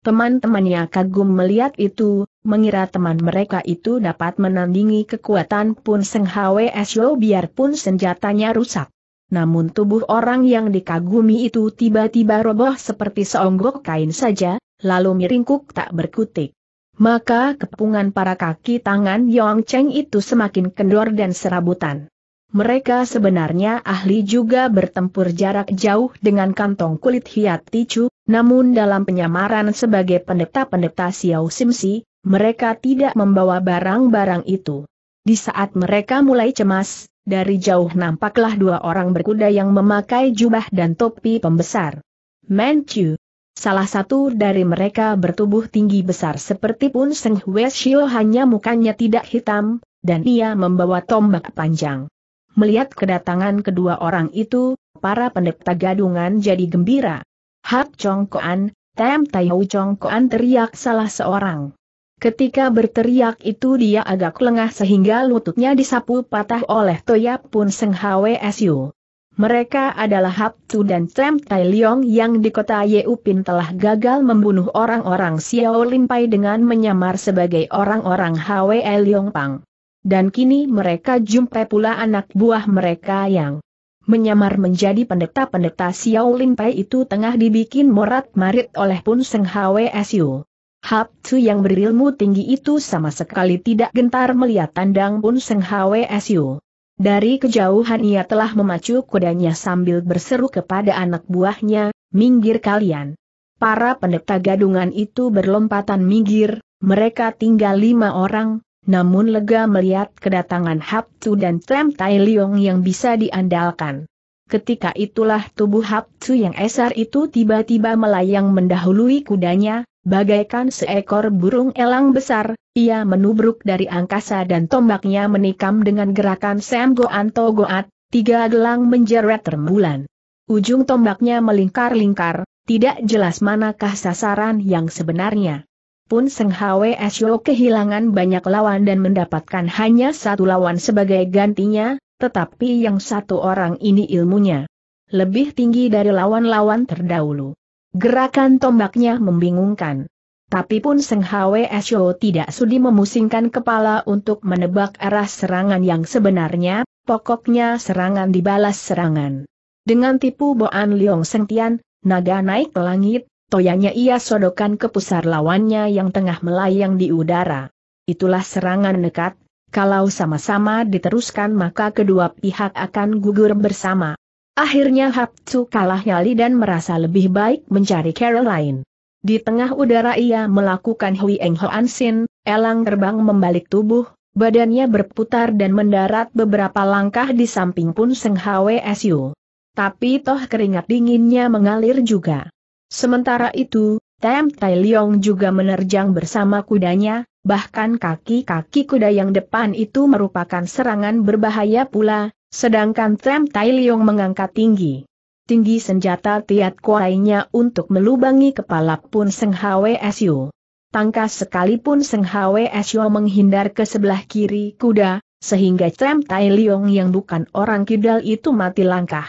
Teman-temannya kagum melihat itu, mengira teman mereka itu dapat menandingi kekuatan Pun Seng Hwe biarpun senjatanya rusak. Namun tubuh orang yang dikagumi itu tiba-tiba roboh seperti seonggok kain saja, lalu miringkuk tak berkutik. Maka kepungan para kaki tangan Yong Cheng itu semakin kendor dan serabutan. Mereka sebenarnya ahli juga bertempur jarak jauh dengan kantong kulit hiat ticu, namun dalam penyamaran sebagai pendeta-pendeta Xiao Simsi, mereka tidak membawa barang-barang itu. Di saat mereka mulai cemas, dari jauh nampaklah dua orang berkuda yang memakai jubah dan topi pembesar. Manchu. Salah satu dari mereka bertubuh tinggi besar seperti pun Seng Hwe Shio hanya mukanya tidak hitam, dan ia membawa tombak panjang. Melihat kedatangan kedua orang itu, para pendeta gadungan jadi gembira. Hak Chong Koan, Tem Taihu Chong Koan teriak salah seorang. Ketika berteriak itu dia agak lengah sehingga lututnya disapu patah oleh Toyap Pun Seng HWSU. Mereka adalah Hap Tu dan Tem Tai Leong yang di kota Yeupin telah gagal membunuh orang-orang Xiao Limpai dengan menyamar sebagai orang-orang Hwe Liong Pang dan kini mereka jumpai pula anak buah mereka yang menyamar menjadi pendeta-pendeta Xiao Limpai itu tengah dibikin morat-marit oleh Pun Seng Hwe Siu. Hap Tzu yang berilmu tinggi itu sama sekali tidak gentar melihat tandang Pun Seng Hwe Siu. Dari kejauhan ia telah memacu kudanya sambil berseru kepada anak buahnya, minggir kalian. Para pendeta gadungan itu berlompatan minggir, mereka tinggal lima orang, namun lega melihat kedatangan Hap Haptu dan Tem Tai Liong yang bisa diandalkan. Ketika itulah tubuh Hap Haptu yang esar itu tiba-tiba melayang mendahului kudanya, bagaikan seekor burung elang besar, ia menubruk dari angkasa dan tombaknya menikam dengan gerakan Sam Anto Goat, tiga gelang menjeret rembulan. Ujung tombaknya melingkar-lingkar, tidak jelas manakah sasaran yang sebenarnya. Pun Seng Hwe Shio kehilangan banyak lawan dan mendapatkan hanya satu lawan sebagai gantinya, tetapi yang satu orang ini ilmunya lebih tinggi dari lawan-lawan terdahulu. Gerakan tombaknya membingungkan. Tapi pun Seng Hwe Shio tidak sudi memusingkan kepala untuk menebak arah serangan yang sebenarnya, pokoknya serangan dibalas serangan. Dengan tipu boan Liong Seng Tian, naga naik ke langit, Toyanya ia sodokan ke pusar lawannya yang tengah melayang di udara. Itulah serangan nekat, kalau sama-sama diteruskan maka kedua pihak akan gugur bersama. Akhirnya Hapsu kalah nyali dan merasa lebih baik mencari Carol lain. Di tengah udara ia melakukan Hui Eng ho an Sin, elang terbang membalik tubuh, badannya berputar dan mendarat beberapa langkah di samping pun Seng Hwe Su. Tapi toh keringat dinginnya mengalir juga. Sementara itu, Tem Tai Leong juga menerjang bersama kudanya, bahkan kaki-kaki kuda yang depan itu merupakan serangan berbahaya pula, sedangkan Tem Tai Leong mengangkat tinggi. Tinggi senjata tiat kuainya untuk melubangi kepala Pun Seng Sio. Tangkas sekalipun Seng Sio menghindar ke sebelah kiri kuda, sehingga Tem Tai Leong yang bukan orang kidal itu mati langkah.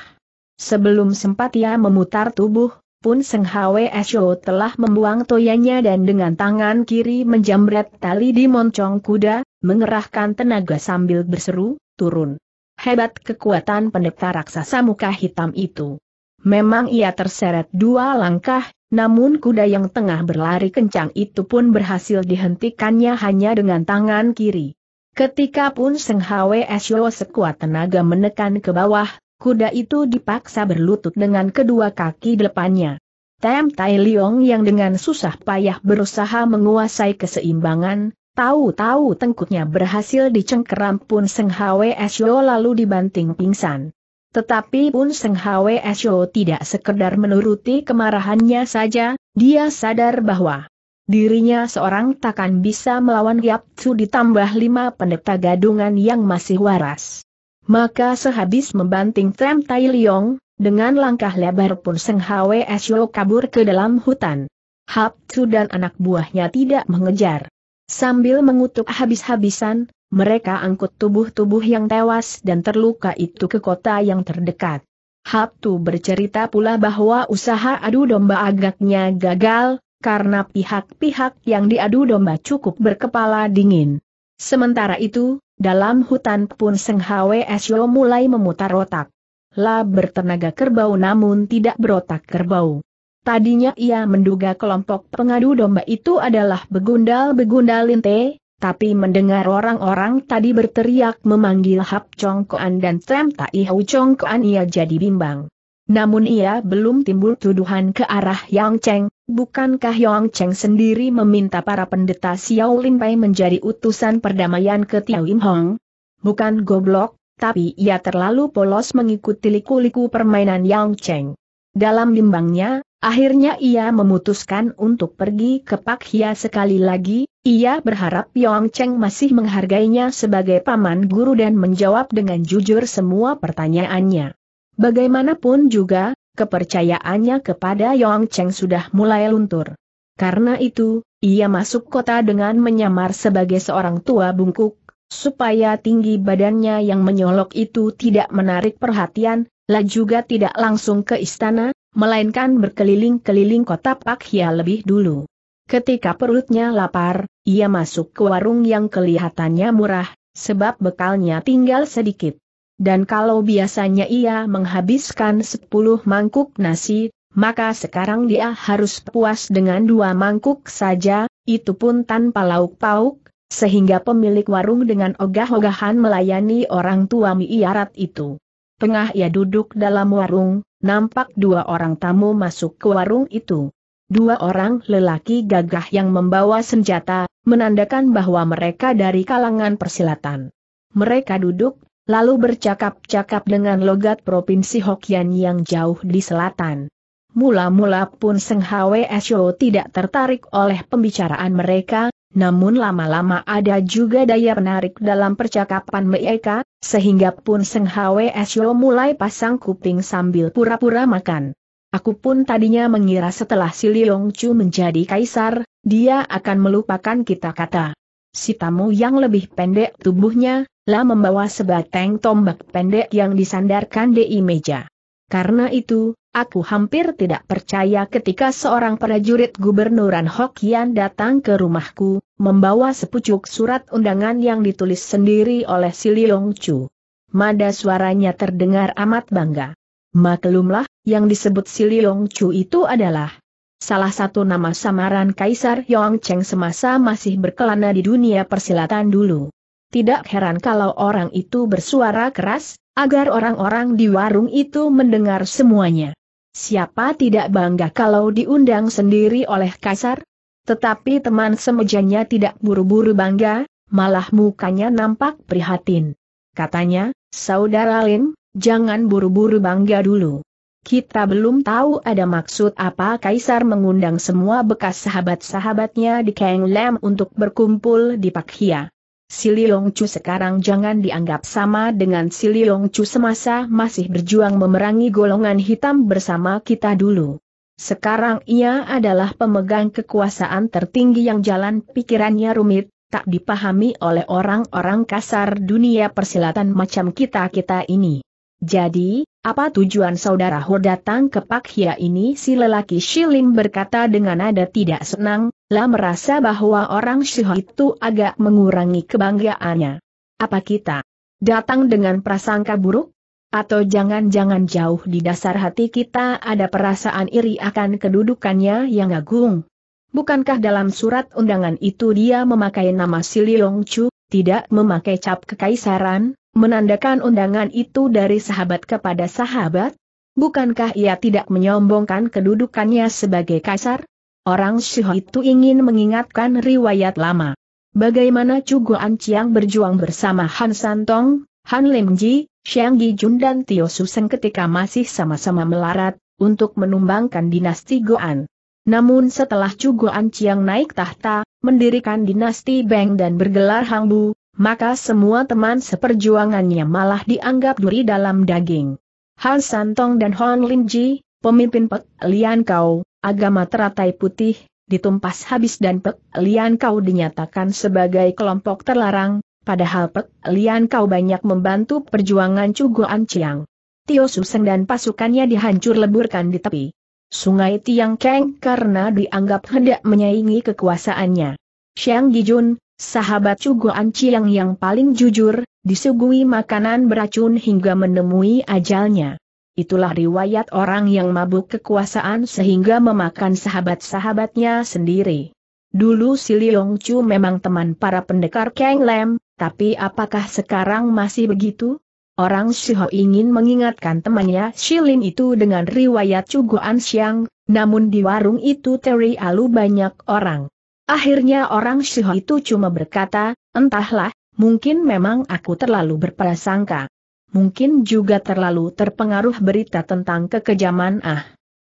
Sebelum sempat ia memutar tubuh, pun Seng Hwe Esho telah membuang toyanya dan dengan tangan kiri menjamret tali di moncong kuda, mengerahkan tenaga sambil berseru, turun. Hebat kekuatan pendeta raksasa muka hitam itu. Memang ia terseret dua langkah, namun kuda yang tengah berlari kencang itu pun berhasil dihentikannya hanya dengan tangan kiri. Ketika pun Seng Hwe Esho sekuat tenaga menekan ke bawah, Kuda itu dipaksa berlutut dengan kedua kaki depannya. Tem Tai Liong yang dengan susah payah berusaha menguasai keseimbangan, tahu-tahu tengkuknya berhasil dicengkeram Pun Seng Hwe Syo lalu dibanting pingsan. Tetapi Pun Seng Hwe Syo tidak sekedar menuruti kemarahannya saja, dia sadar bahwa dirinya seorang takkan bisa melawan Yap Tzu ditambah lima pendeta gadungan yang masih waras. Maka sehabis membanting Tram Tai Liong, dengan langkah lebar pun Seng Hwe Syo kabur ke dalam hutan. Hap Tu dan anak buahnya tidak mengejar. Sambil mengutuk habis-habisan, mereka angkut tubuh-tubuh yang tewas dan terluka itu ke kota yang terdekat. Hap Tu bercerita pula bahwa usaha adu domba agaknya gagal, karena pihak-pihak yang diadu domba cukup berkepala dingin. Sementara itu, dalam hutan pun Seng Hwesyo mulai memutar otak. La bertenaga kerbau namun tidak berotak kerbau. Tadinya ia menduga kelompok pengadu domba itu adalah begundal-begundal linte, tapi mendengar orang-orang tadi berteriak memanggil Hap Chong Koan dan Trem Tai Hau Chong Koan ia jadi bimbang. Namun ia belum timbul tuduhan ke arah Yang Cheng, Bukankah Yong Cheng sendiri meminta para pendeta Xiao Lin Pai menjadi utusan perdamaian ke Tiao Im Hong? Bukan goblok, tapi ia terlalu polos mengikuti liku-liku permainan Yong Cheng. Dalam bimbangnya, akhirnya ia memutuskan untuk pergi ke Pak Hia sekali lagi, ia berharap Yong Cheng masih menghargainya sebagai paman guru dan menjawab dengan jujur semua pertanyaannya. Bagaimanapun juga, kepercayaannya kepada Yong Cheng sudah mulai luntur. Karena itu, ia masuk kota dengan menyamar sebagai seorang tua bungkuk, supaya tinggi badannya yang menyolok itu tidak menarik perhatian, lah juga tidak langsung ke istana, melainkan berkeliling-keliling kota Pak Hia lebih dulu. Ketika perutnya lapar, ia masuk ke warung yang kelihatannya murah, sebab bekalnya tinggal sedikit dan kalau biasanya ia menghabiskan 10 mangkuk nasi, maka sekarang dia harus puas dengan dua mangkuk saja, itu pun tanpa lauk pauk, sehingga pemilik warung dengan ogah-ogahan melayani orang tua miarat itu. Tengah ia duduk dalam warung, nampak dua orang tamu masuk ke warung itu. Dua orang lelaki gagah yang membawa senjata, menandakan bahwa mereka dari kalangan persilatan. Mereka duduk lalu bercakap-cakap dengan logat Provinsi Hokian yang jauh di selatan. Mula-mula pun Seng Hwe Sho tidak tertarik oleh pembicaraan mereka, namun lama-lama ada juga daya menarik dalam percakapan mereka, sehingga pun Seng Hwe Sho mulai pasang kuping sambil pura-pura makan. Aku pun tadinya mengira setelah si Liong Chu menjadi kaisar, dia akan melupakan kita kata. Si tamu yang lebih pendek tubuhnya, La membawa sebatang tombak pendek yang disandarkan di meja. Karena itu, aku hampir tidak percaya ketika seorang prajurit gubernuran Hokian datang ke rumahku, membawa sepucuk surat undangan yang ditulis sendiri oleh si Liong Chu. Mada suaranya terdengar amat bangga. Maklumlah, yang disebut si Liong Chu itu adalah salah satu nama samaran Kaisar Yong Cheng semasa masih berkelana di dunia persilatan dulu. Tidak heran kalau orang itu bersuara keras, agar orang-orang di warung itu mendengar semuanya. Siapa tidak bangga kalau diundang sendiri oleh kasar? Tetapi teman semejanya tidak buru-buru bangga, malah mukanya nampak prihatin. Katanya, Saudara Lin, jangan buru-buru bangga dulu. Kita belum tahu ada maksud apa Kaisar mengundang semua bekas sahabat-sahabatnya di Kang Lam untuk berkumpul di Pakhia. Si Liong Chu sekarang jangan dianggap sama dengan si Liong Chu semasa masih berjuang memerangi golongan hitam bersama kita dulu. Sekarang ia adalah pemegang kekuasaan tertinggi yang jalan pikirannya rumit, tak dipahami oleh orang-orang kasar dunia persilatan macam kita-kita ini. Jadi, apa tujuan saudara Hur datang ke Pakia ini si lelaki Shilin berkata dengan nada tidak senang, La merasa bahwa orang Syiah itu agak mengurangi kebanggaannya. Apa kita datang dengan prasangka buruk? Atau jangan-jangan jauh di dasar hati kita ada perasaan iri akan kedudukannya yang agung? Bukankah dalam surat undangan itu dia memakai nama Siliong Chu, tidak memakai cap kekaisaran, menandakan undangan itu dari sahabat kepada sahabat? Bukankah ia tidak menyombongkan kedudukannya sebagai kaisar? Orang Syuh itu ingin mengingatkan riwayat lama. Bagaimana Cuguan Chiang berjuang bersama Han Santong, Han Ji, Xiang Jun dan Tio Suseng ketika masih sama-sama melarat, untuk menumbangkan dinasti Goan. Namun setelah Cuguan Chiang naik tahta, mendirikan dinasti Beng dan bergelar Hangbu, maka semua teman seperjuangannya malah dianggap duri dalam daging. Han Santong dan Han Lim Ji, pemimpin Pek Lian Kau, agama teratai putih, ditumpas habis dan Pek Lian Kau dinyatakan sebagai kelompok terlarang, padahal Pek Lian Kau banyak membantu perjuangan Cugoan Chiang. Tio Suseng dan pasukannya dihancur leburkan di tepi sungai Tiang Keng karena dianggap hendak menyaingi kekuasaannya. Xiang Gijun, sahabat Cugoan Chiang yang paling jujur, disuguhi makanan beracun hingga menemui ajalnya itulah riwayat orang yang mabuk kekuasaan sehingga memakan sahabat-sahabatnya sendiri. Dulu si Liong Chu memang teman para pendekar Kang Lam, tapi apakah sekarang masih begitu? Orang Shiho ingin mengingatkan temannya Shilin itu dengan riwayat Cuguan Xiang, namun di warung itu teri Alu banyak orang. Akhirnya orang Shiho itu cuma berkata, entahlah, mungkin memang aku terlalu berprasangka mungkin juga terlalu terpengaruh berita tentang kekejaman ah.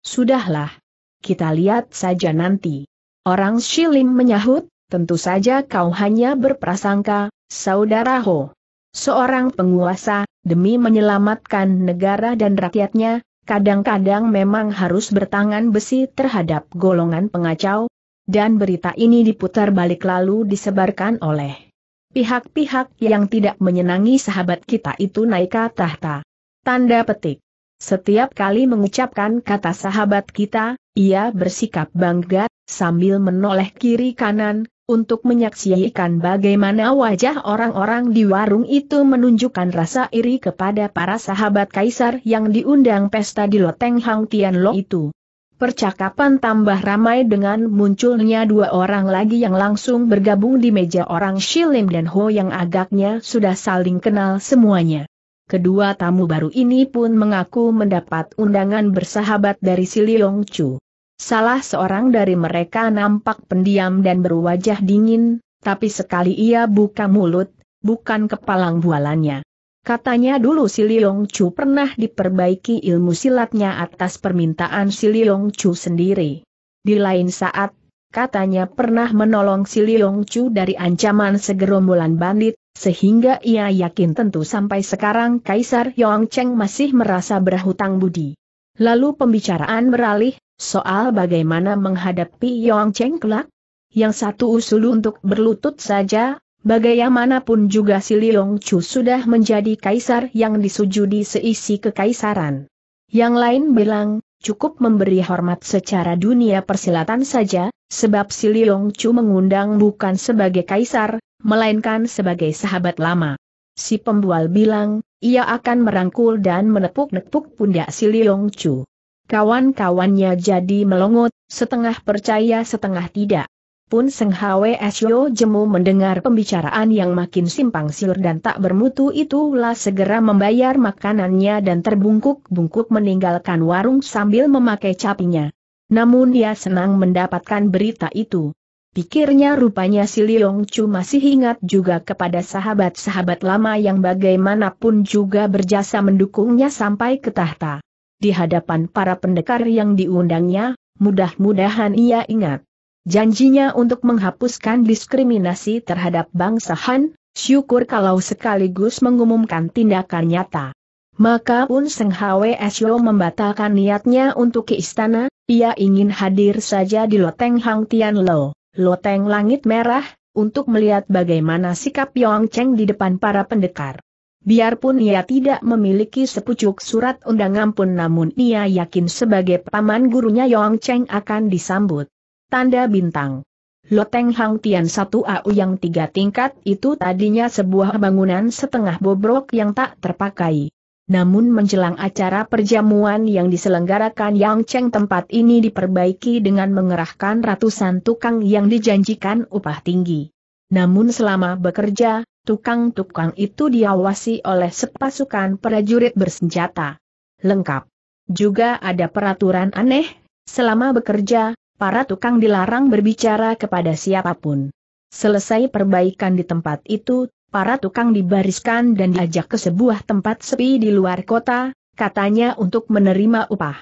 Sudahlah. Kita lihat saja nanti. Orang Shilim menyahut, tentu saja kau hanya berprasangka, saudara Ho. Seorang penguasa, demi menyelamatkan negara dan rakyatnya, kadang-kadang memang harus bertangan besi terhadap golongan pengacau, dan berita ini diputar balik lalu disebarkan oleh Pihak-pihak yang tidak menyenangi sahabat kita itu naik ke tahta. Tanda petik. Setiap kali mengucapkan kata sahabat kita, ia bersikap bangga, sambil menoleh kiri kanan, untuk menyaksikan bagaimana wajah orang-orang di warung itu menunjukkan rasa iri kepada para sahabat kaisar yang diundang pesta di Loteng Hang Tian Lo itu. Percakapan tambah ramai dengan munculnya dua orang lagi yang langsung bergabung di meja orang Shilim dan Ho yang agaknya sudah saling kenal semuanya. Kedua tamu baru ini pun mengaku mendapat undangan bersahabat dari si Leong Chu. Salah seorang dari mereka nampak pendiam dan berwajah dingin, tapi sekali ia buka mulut, bukan kepalang bualannya. Katanya dulu si Liong Chu pernah diperbaiki ilmu silatnya atas permintaan si Liong Chu sendiri. Di lain saat, katanya pernah menolong si Liong Chu dari ancaman segerombolan bandit, sehingga ia yakin tentu sampai sekarang Kaisar Yong Cheng masih merasa berhutang budi. Lalu pembicaraan beralih, soal bagaimana menghadapi Yong Cheng kelak. Yang satu usul untuk berlutut saja, Bagaimanapun juga si Liong Chu sudah menjadi kaisar yang disujudi seisi kekaisaran. Yang lain bilang, cukup memberi hormat secara dunia persilatan saja, sebab si Liong Chu mengundang bukan sebagai kaisar, melainkan sebagai sahabat lama. Si pembual bilang, ia akan merangkul dan menepuk-nepuk pundak si Liong Chu. Kawan-kawannya jadi melongot, setengah percaya setengah tidak. Pun Seng Hwe Syo Jemu mendengar pembicaraan yang makin simpang siur dan tak bermutu itulah segera membayar makanannya dan terbungkuk-bungkuk meninggalkan warung sambil memakai capinya. Namun dia senang mendapatkan berita itu. Pikirnya rupanya si Liong Chu masih ingat juga kepada sahabat-sahabat lama yang bagaimanapun juga berjasa mendukungnya sampai ke tahta. Di hadapan para pendekar yang diundangnya, mudah-mudahan ia ingat. Janjinya untuk menghapuskan diskriminasi terhadap bangsa Han, syukur kalau sekaligus mengumumkan tindakan nyata. Maka Un Seng Hwe Syo membatalkan niatnya untuk ke istana, ia ingin hadir saja di Loteng Hang Tian Lo, Loteng Langit Merah, untuk melihat bagaimana sikap Yong Cheng di depan para pendekar. Biarpun ia tidak memiliki sepucuk surat undangan pun namun ia yakin sebagai paman gurunya Yong Cheng akan disambut. Tanda bintang. Loteng Hang Tian satu AU yang tiga tingkat itu tadinya sebuah bangunan setengah bobrok yang tak terpakai. Namun menjelang acara perjamuan yang diselenggarakan Yang Cheng tempat ini diperbaiki dengan mengerahkan ratusan tukang yang dijanjikan upah tinggi. Namun selama bekerja, tukang-tukang itu diawasi oleh sepasukan prajurit bersenjata. Lengkap. Juga ada peraturan aneh, selama bekerja, para tukang dilarang berbicara kepada siapapun. Selesai perbaikan di tempat itu, para tukang dibariskan dan diajak ke sebuah tempat sepi di luar kota, katanya untuk menerima upah.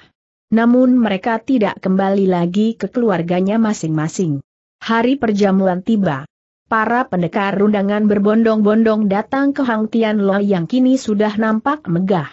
Namun mereka tidak kembali lagi ke keluarganya masing-masing. Hari perjamuan tiba. Para pendekar undangan berbondong-bondong datang ke Hang Tian Lo yang kini sudah nampak megah.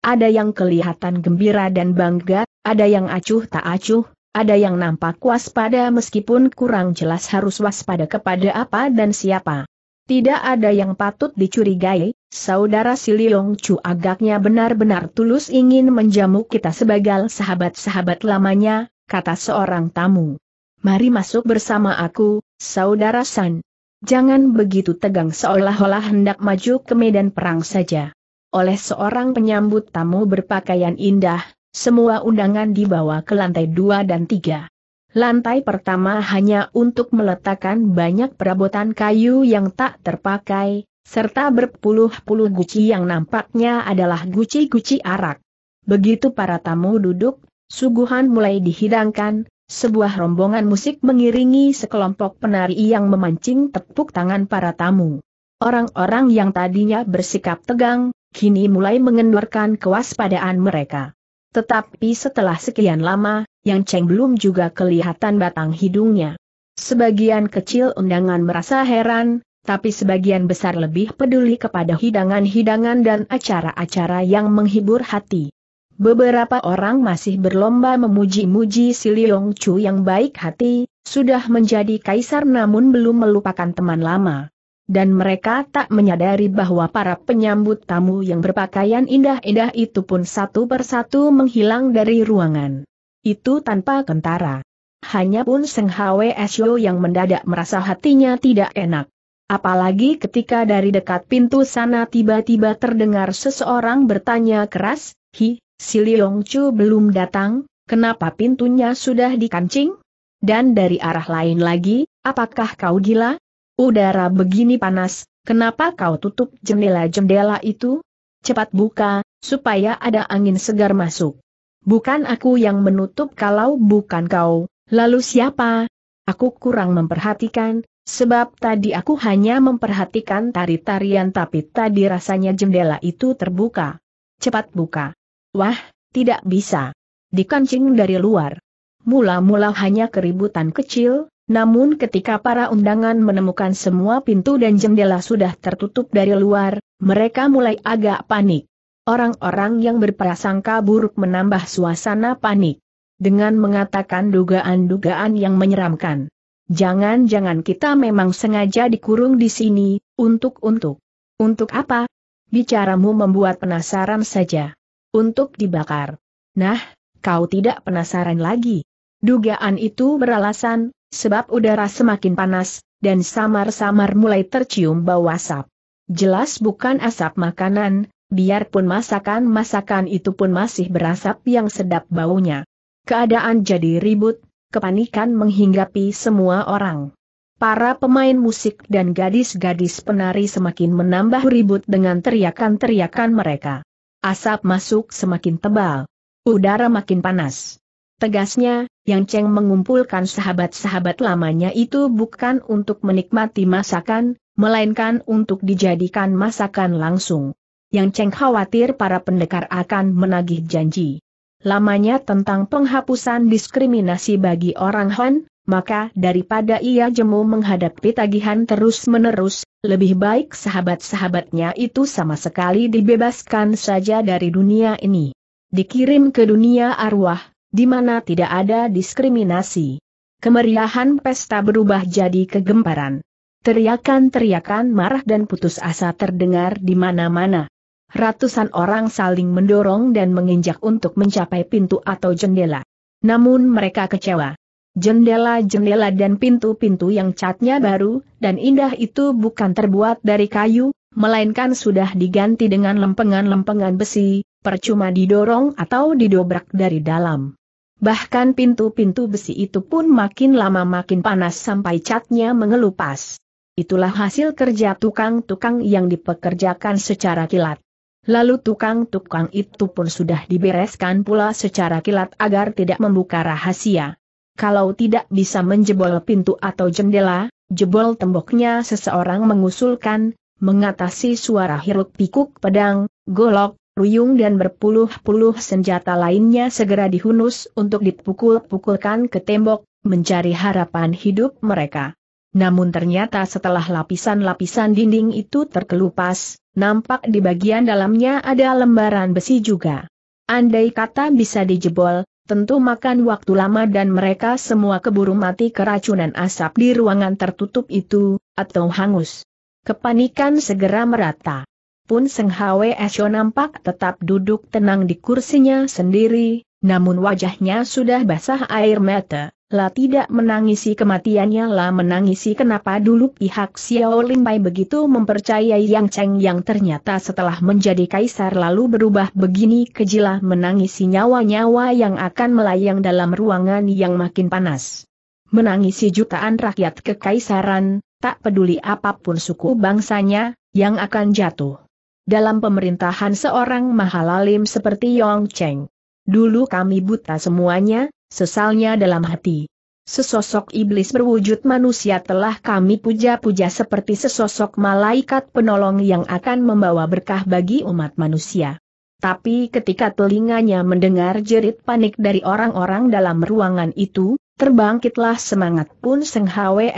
Ada yang kelihatan gembira dan bangga, ada yang acuh tak acuh, ada yang nampak waspada meskipun kurang jelas harus waspada kepada apa dan siapa. Tidak ada yang patut dicurigai, saudara Siliong Chu agaknya benar-benar tulus ingin menjamu kita sebagai sahabat-sahabat lamanya, kata seorang tamu. Mari masuk bersama aku, saudara San. Jangan begitu tegang seolah-olah hendak maju ke medan perang saja. Oleh seorang penyambut tamu berpakaian indah, semua undangan dibawa ke lantai dua dan tiga. Lantai pertama hanya untuk meletakkan banyak perabotan kayu yang tak terpakai, serta berpuluh-puluh guci yang nampaknya adalah guci-guci arak. Begitu para tamu duduk, suguhan mulai dihidangkan, sebuah rombongan musik mengiringi sekelompok penari yang memancing tepuk tangan para tamu. Orang-orang yang tadinya bersikap tegang, kini mulai mengendurkan kewaspadaan mereka. Tetapi setelah sekian lama, Yang Cheng belum juga kelihatan batang hidungnya. Sebagian kecil undangan merasa heran, tapi sebagian besar lebih peduli kepada hidangan-hidangan dan acara-acara yang menghibur hati. Beberapa orang masih berlomba memuji-muji si Liong Chu yang baik hati, sudah menjadi kaisar namun belum melupakan teman lama dan mereka tak menyadari bahwa para penyambut tamu yang berpakaian indah-indah itu pun satu persatu menghilang dari ruangan. Itu tanpa kentara. Hanya pun Seng Hwe Esyo yang mendadak merasa hatinya tidak enak. Apalagi ketika dari dekat pintu sana tiba-tiba terdengar seseorang bertanya keras, Hi, si Liong Chu belum datang, kenapa pintunya sudah dikancing? Dan dari arah lain lagi, apakah kau gila? Udara begini panas, kenapa kau tutup jendela-jendela itu? Cepat buka, supaya ada angin segar masuk. Bukan aku yang menutup kalau bukan kau, lalu siapa? Aku kurang memperhatikan, sebab tadi aku hanya memperhatikan tari-tarian tapi tadi rasanya jendela itu terbuka. Cepat buka. Wah, tidak bisa. Dikancing dari luar. Mula-mula hanya keributan kecil, namun ketika para undangan menemukan semua pintu dan jendela sudah tertutup dari luar, mereka mulai agak panik. Orang-orang yang berprasangka buruk menambah suasana panik. Dengan mengatakan dugaan-dugaan yang menyeramkan. Jangan-jangan kita memang sengaja dikurung di sini, untuk-untuk. Untuk apa? Bicaramu membuat penasaran saja. Untuk dibakar. Nah, kau tidak penasaran lagi. Dugaan itu beralasan, sebab udara semakin panas, dan samar-samar mulai tercium bau asap. Jelas bukan asap makanan, biarpun masakan-masakan itu pun masih berasap yang sedap baunya. Keadaan jadi ribut, kepanikan menghinggapi semua orang. Para pemain musik dan gadis-gadis penari semakin menambah ribut dengan teriakan-teriakan mereka. Asap masuk semakin tebal. Udara makin panas. Tegasnya, yang Cheng mengumpulkan sahabat-sahabat lamanya itu bukan untuk menikmati masakan, melainkan untuk dijadikan masakan langsung. Yang Cheng khawatir para pendekar akan menagih janji lamanya tentang penghapusan diskriminasi bagi orang Han, maka daripada ia jemu menghadapi tagihan terus-menerus, lebih baik sahabat-sahabatnya itu sama sekali dibebaskan saja dari dunia ini. Dikirim ke dunia arwah, di mana tidak ada diskriminasi. Kemeriahan pesta berubah jadi kegemparan. Teriakan-teriakan marah dan putus asa terdengar di mana-mana. Ratusan orang saling mendorong dan menginjak untuk mencapai pintu atau jendela. Namun mereka kecewa. Jendela-jendela dan pintu-pintu yang catnya baru dan indah itu bukan terbuat dari kayu, melainkan sudah diganti dengan lempengan-lempengan besi, percuma didorong atau didobrak dari dalam. Bahkan pintu-pintu besi itu pun makin lama makin panas sampai catnya mengelupas. Itulah hasil kerja tukang-tukang yang dipekerjakan secara kilat. Lalu tukang-tukang itu pun sudah dibereskan pula secara kilat agar tidak membuka rahasia. Kalau tidak bisa menjebol pintu atau jendela, jebol temboknya seseorang mengusulkan, mengatasi suara hiruk pikuk pedang, golok, Ruyung dan berpuluh-puluh senjata lainnya segera dihunus untuk dipukul-pukulkan ke tembok, mencari harapan hidup mereka. Namun ternyata setelah lapisan-lapisan dinding itu terkelupas, nampak di bagian dalamnya ada lembaran besi juga. Andai kata bisa dijebol, tentu makan waktu lama dan mereka semua keburu mati keracunan asap di ruangan tertutup itu, atau hangus. Kepanikan segera merata. Pun Seng Hwesyo nampak tetap duduk tenang di kursinya sendiri, namun wajahnya sudah basah air mata. Lah tidak menangisi kematiannya lah menangisi kenapa dulu pihak Xiao Limpai begitu mempercayai Yang Cheng yang ternyata setelah menjadi kaisar lalu berubah begini kejilah menangisi nyawa-nyawa yang akan melayang dalam ruangan yang makin panas. Menangisi jutaan rakyat kekaisaran, tak peduli apapun suku bangsanya, yang akan jatuh dalam pemerintahan seorang mahalalim seperti Yong Cheng. Dulu kami buta semuanya, sesalnya dalam hati. Sesosok iblis berwujud manusia telah kami puja-puja seperti sesosok malaikat penolong yang akan membawa berkah bagi umat manusia. Tapi ketika telinganya mendengar jerit panik dari orang-orang dalam ruangan itu, terbangkitlah semangat pun Seng Hwe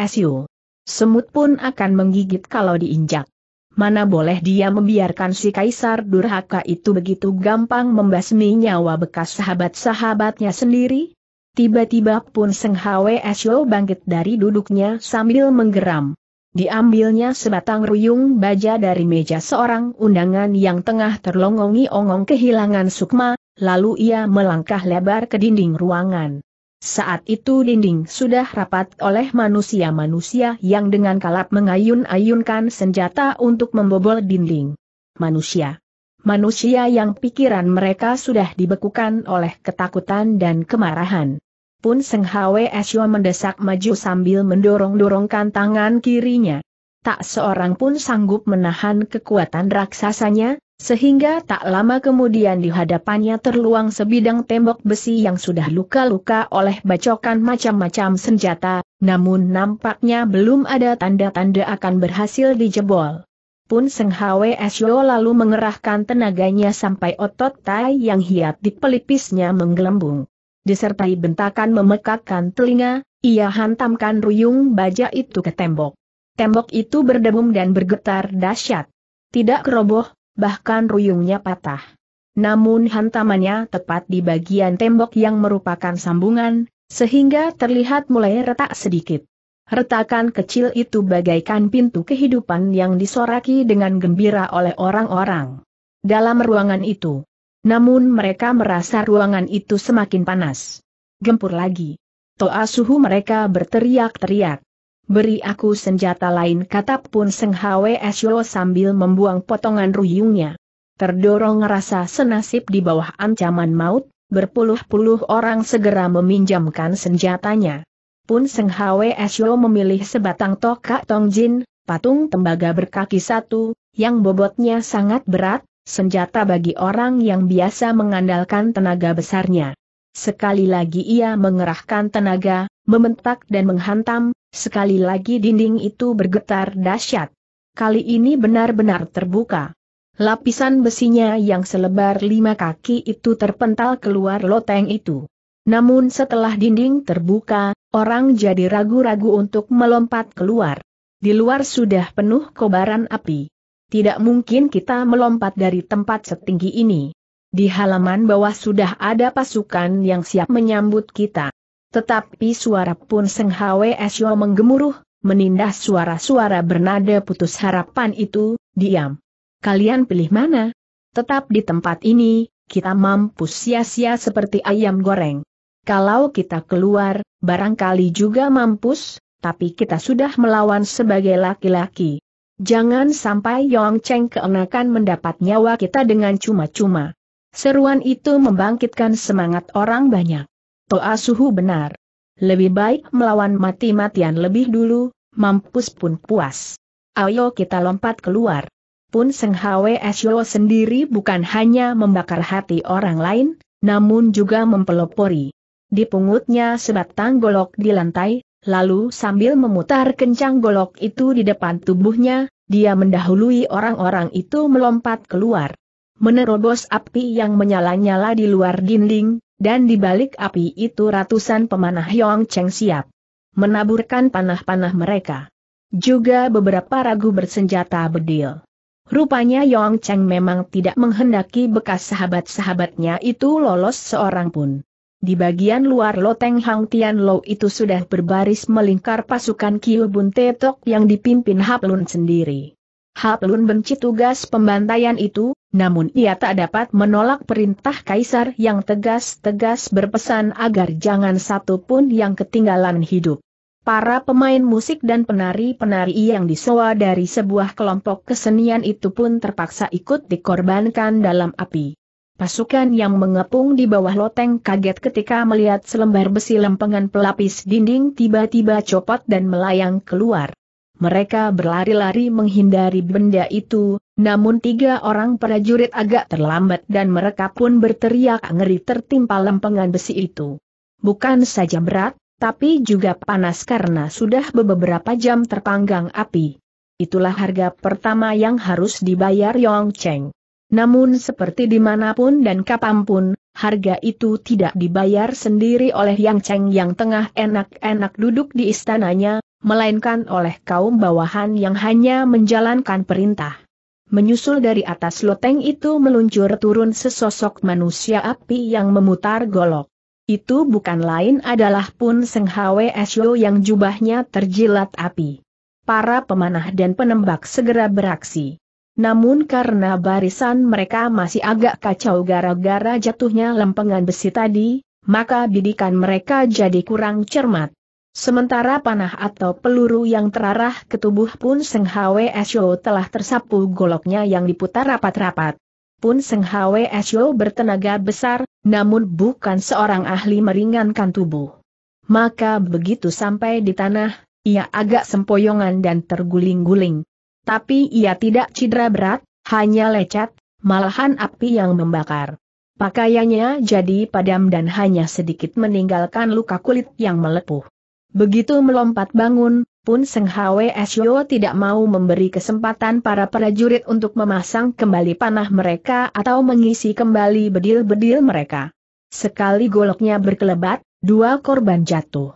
Semut pun akan menggigit kalau diinjak mana boleh dia membiarkan si Kaisar Durhaka itu begitu gampang membasmi nyawa bekas sahabat-sahabatnya sendiri? Tiba-tiba pun Seng Hwe Esho bangkit dari duduknya sambil menggeram. Diambilnya sebatang ruyung baja dari meja seorang undangan yang tengah terlongongi ongong kehilangan sukma, lalu ia melangkah lebar ke dinding ruangan. Saat itu dinding sudah rapat oleh manusia-manusia yang dengan kalap mengayun-ayunkan senjata untuk membobol dinding. Manusia. Manusia yang pikiran mereka sudah dibekukan oleh ketakutan dan kemarahan. Pun Seng Hwe Esyo mendesak maju sambil mendorong-dorongkan tangan kirinya. Tak seorang pun sanggup menahan kekuatan raksasanya, sehingga tak lama kemudian di hadapannya terluang sebidang tembok besi yang sudah luka-luka oleh bacokan macam-macam senjata, namun nampaknya belum ada tanda-tanda akan berhasil dijebol. Pun Seng Hwe Syo lalu mengerahkan tenaganya sampai otot tai yang hiat di pelipisnya menggelembung. Disertai bentakan memekakkan telinga, ia hantamkan ruyung baja itu ke tembok. Tembok itu berdebum dan bergetar dahsyat. Tidak keroboh, bahkan ruyungnya patah. Namun hantamannya tepat di bagian tembok yang merupakan sambungan, sehingga terlihat mulai retak sedikit. Retakan kecil itu bagaikan pintu kehidupan yang disoraki dengan gembira oleh orang-orang dalam ruangan itu. Namun mereka merasa ruangan itu semakin panas. Gempur lagi. Toa suhu mereka berteriak-teriak. Beri aku senjata lain kata pun Seng Hwe Sio sambil membuang potongan ruyungnya. Terdorong rasa senasib di bawah ancaman maut, berpuluh-puluh orang segera meminjamkan senjatanya. Pun Seng Hwe Sio memilih sebatang tokak tongjin, patung tembaga berkaki satu, yang bobotnya sangat berat, senjata bagi orang yang biasa mengandalkan tenaga besarnya. Sekali lagi ia mengerahkan tenaga, Mementak dan menghantam, sekali lagi dinding itu bergetar dahsyat. Kali ini benar-benar terbuka. Lapisan besinya yang selebar lima kaki itu terpental keluar loteng itu. Namun setelah dinding terbuka, orang jadi ragu-ragu untuk melompat keluar. Di luar sudah penuh kobaran api. Tidak mungkin kita melompat dari tempat setinggi ini. Di halaman bawah sudah ada pasukan yang siap menyambut kita. Tetapi suara pun Seng Hwe Syo menggemuruh, menindas suara-suara bernada putus harapan itu, diam. Kalian pilih mana? Tetap di tempat ini, kita mampu sia-sia seperti ayam goreng. Kalau kita keluar, barangkali juga mampus, tapi kita sudah melawan sebagai laki-laki. Jangan sampai Yong Cheng keenakan mendapat nyawa kita dengan cuma-cuma. Seruan itu membangkitkan semangat orang banyak. Toa Suhu benar. Lebih baik melawan mati-matian lebih dulu, mampus pun puas. Ayo kita lompat keluar. Pun Seng Hwe Syo sendiri bukan hanya membakar hati orang lain, namun juga mempelopori. Dipungutnya sebatang golok di lantai, lalu sambil memutar kencang golok itu di depan tubuhnya, dia mendahului orang-orang itu melompat keluar. Menerobos api yang menyala-nyala di luar dinding, dan di balik api itu ratusan pemanah Yong Cheng siap menaburkan panah-panah mereka. Juga beberapa ragu bersenjata bedil. Rupanya Yong Cheng memang tidak menghendaki bekas sahabat-sahabatnya itu lolos seorang pun. Di bagian luar loteng Hang Tian Lo itu sudah berbaris melingkar pasukan Kiu Bun Tetok yang dipimpin Haplun sendiri. Hap Lun benci tugas pembantaian itu, namun ia tak dapat menolak perintah kaisar yang tegas-tegas berpesan agar jangan satu pun yang ketinggalan hidup. Para pemain musik dan penari-penari yang disewa dari sebuah kelompok kesenian itu pun terpaksa ikut dikorbankan dalam api. Pasukan yang mengepung di bawah loteng kaget ketika melihat selembar besi lempengan pelapis dinding tiba-tiba copot dan melayang keluar. Mereka berlari-lari menghindari benda itu, namun tiga orang prajurit agak terlambat dan mereka pun berteriak ngeri tertimpa lempengan besi itu. Bukan saja berat, tapi juga panas karena sudah beberapa jam terpanggang api. Itulah harga pertama yang harus dibayar Yong Cheng. Namun seperti dimanapun dan kapanpun, harga itu tidak dibayar sendiri oleh Yang Cheng yang tengah enak-enak duduk di istananya, melainkan oleh kaum bawahan yang hanya menjalankan perintah. Menyusul dari atas loteng itu meluncur turun sesosok manusia api yang memutar golok. Itu bukan lain adalah Pun Seng Hwe Syo yang jubahnya terjilat api. Para pemanah dan penembak segera beraksi. Namun karena barisan mereka masih agak kacau gara-gara jatuhnya lempengan besi tadi, maka bidikan mereka jadi kurang cermat. Sementara panah atau peluru yang terarah ke tubuh Pun Seng Hwe Esho telah tersapu goloknya yang diputar rapat-rapat. Pun Seng Hwe Esho bertenaga besar, namun bukan seorang ahli meringankan tubuh. Maka begitu sampai di tanah, ia agak sempoyongan dan terguling-guling. Tapi ia tidak cedera berat, hanya lecet, malahan api yang membakar. Pakaiannya jadi padam dan hanya sedikit meninggalkan luka kulit yang melepuh. Begitu melompat bangun, pun Seng Hwe Sio tidak mau memberi kesempatan para prajurit untuk memasang kembali panah mereka atau mengisi kembali bedil-bedil mereka. Sekali goloknya berkelebat, dua korban jatuh.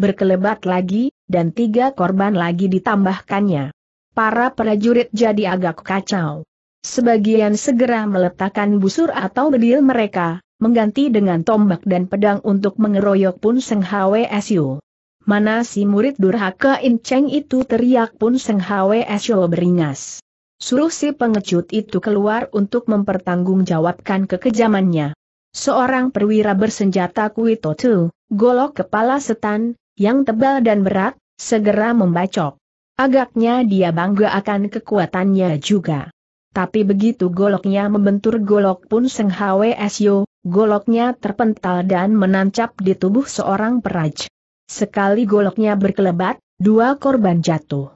Berkelebat lagi, dan tiga korban lagi ditambahkannya. Para prajurit jadi agak kacau. Sebagian segera meletakkan busur atau bedil mereka, mengganti dengan tombak dan pedang untuk mengeroyok pun Seng Hwe Sio mana si murid durhaka In Cheng itu teriak pun Seng Hwe Esho beringas. Suruh si pengecut itu keluar untuk mempertanggungjawabkan kekejamannya. Seorang perwira bersenjata tu, golok kepala setan, yang tebal dan berat, segera membacok. Agaknya dia bangga akan kekuatannya juga. Tapi begitu goloknya membentur golok pun Seng Hwe Esho, goloknya terpental dan menancap di tubuh seorang peraj. Sekali goloknya berkelebat, dua korban jatuh.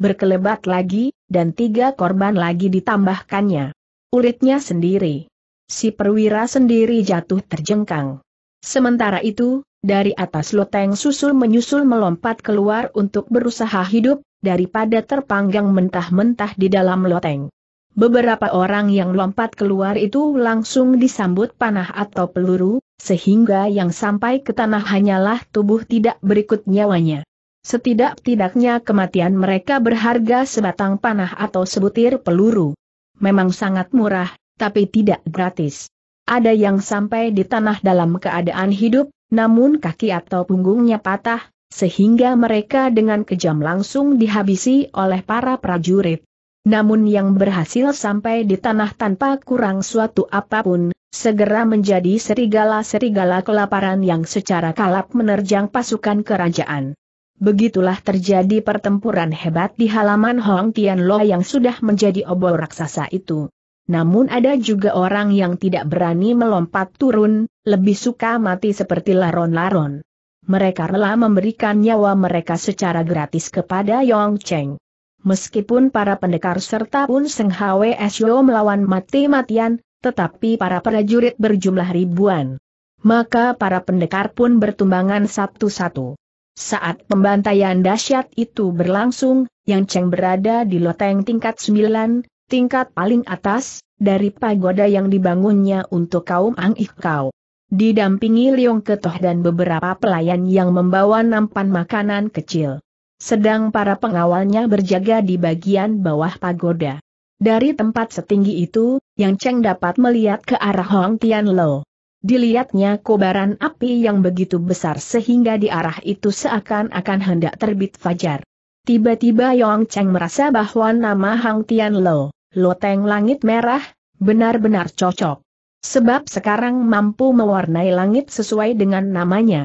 Berkelebat lagi, dan tiga korban lagi ditambahkannya. Uritnya sendiri. Si perwira sendiri jatuh terjengkang. Sementara itu, dari atas loteng susul menyusul melompat keluar untuk berusaha hidup, daripada terpanggang mentah-mentah di dalam loteng. Beberapa orang yang lompat keluar itu langsung disambut panah atau peluru, sehingga yang sampai ke tanah hanyalah tubuh tidak berikut nyawanya. Setidak-tidaknya kematian mereka berharga sebatang panah atau sebutir peluru. Memang sangat murah, tapi tidak gratis. Ada yang sampai di tanah dalam keadaan hidup, namun kaki atau punggungnya patah, sehingga mereka dengan kejam langsung dihabisi oleh para prajurit. Namun yang berhasil sampai di tanah tanpa kurang suatu apapun, segera menjadi serigala-serigala kelaparan yang secara kalap menerjang pasukan kerajaan. Begitulah terjadi pertempuran hebat di halaman Hong Lo yang sudah menjadi obor raksasa itu. Namun ada juga orang yang tidak berani melompat turun, lebih suka mati seperti laron-laron. Mereka rela memberikan nyawa mereka secara gratis kepada Yong Cheng. Meskipun para pendekar serta pun Seng Hwe Syo melawan mati-matian, tetapi para prajurit berjumlah ribuan. Maka para pendekar pun bertumbangan satu-satu. Saat pembantaian dahsyat itu berlangsung, Yang Cheng berada di loteng tingkat 9, tingkat paling atas, dari pagoda yang dibangunnya untuk kaum Ang Ikau. Didampingi Liong Ketoh dan beberapa pelayan yang membawa nampan makanan kecil sedang para pengawalnya berjaga di bagian bawah pagoda. Dari tempat setinggi itu, Yang Cheng dapat melihat ke arah Hong Tian Lo. Dilihatnya kobaran api yang begitu besar sehingga di arah itu seakan-akan hendak terbit fajar. Tiba-tiba Yong Cheng merasa bahwa nama Hang Tian Lo, Loteng Langit Merah, benar-benar cocok. Sebab sekarang mampu mewarnai langit sesuai dengan namanya.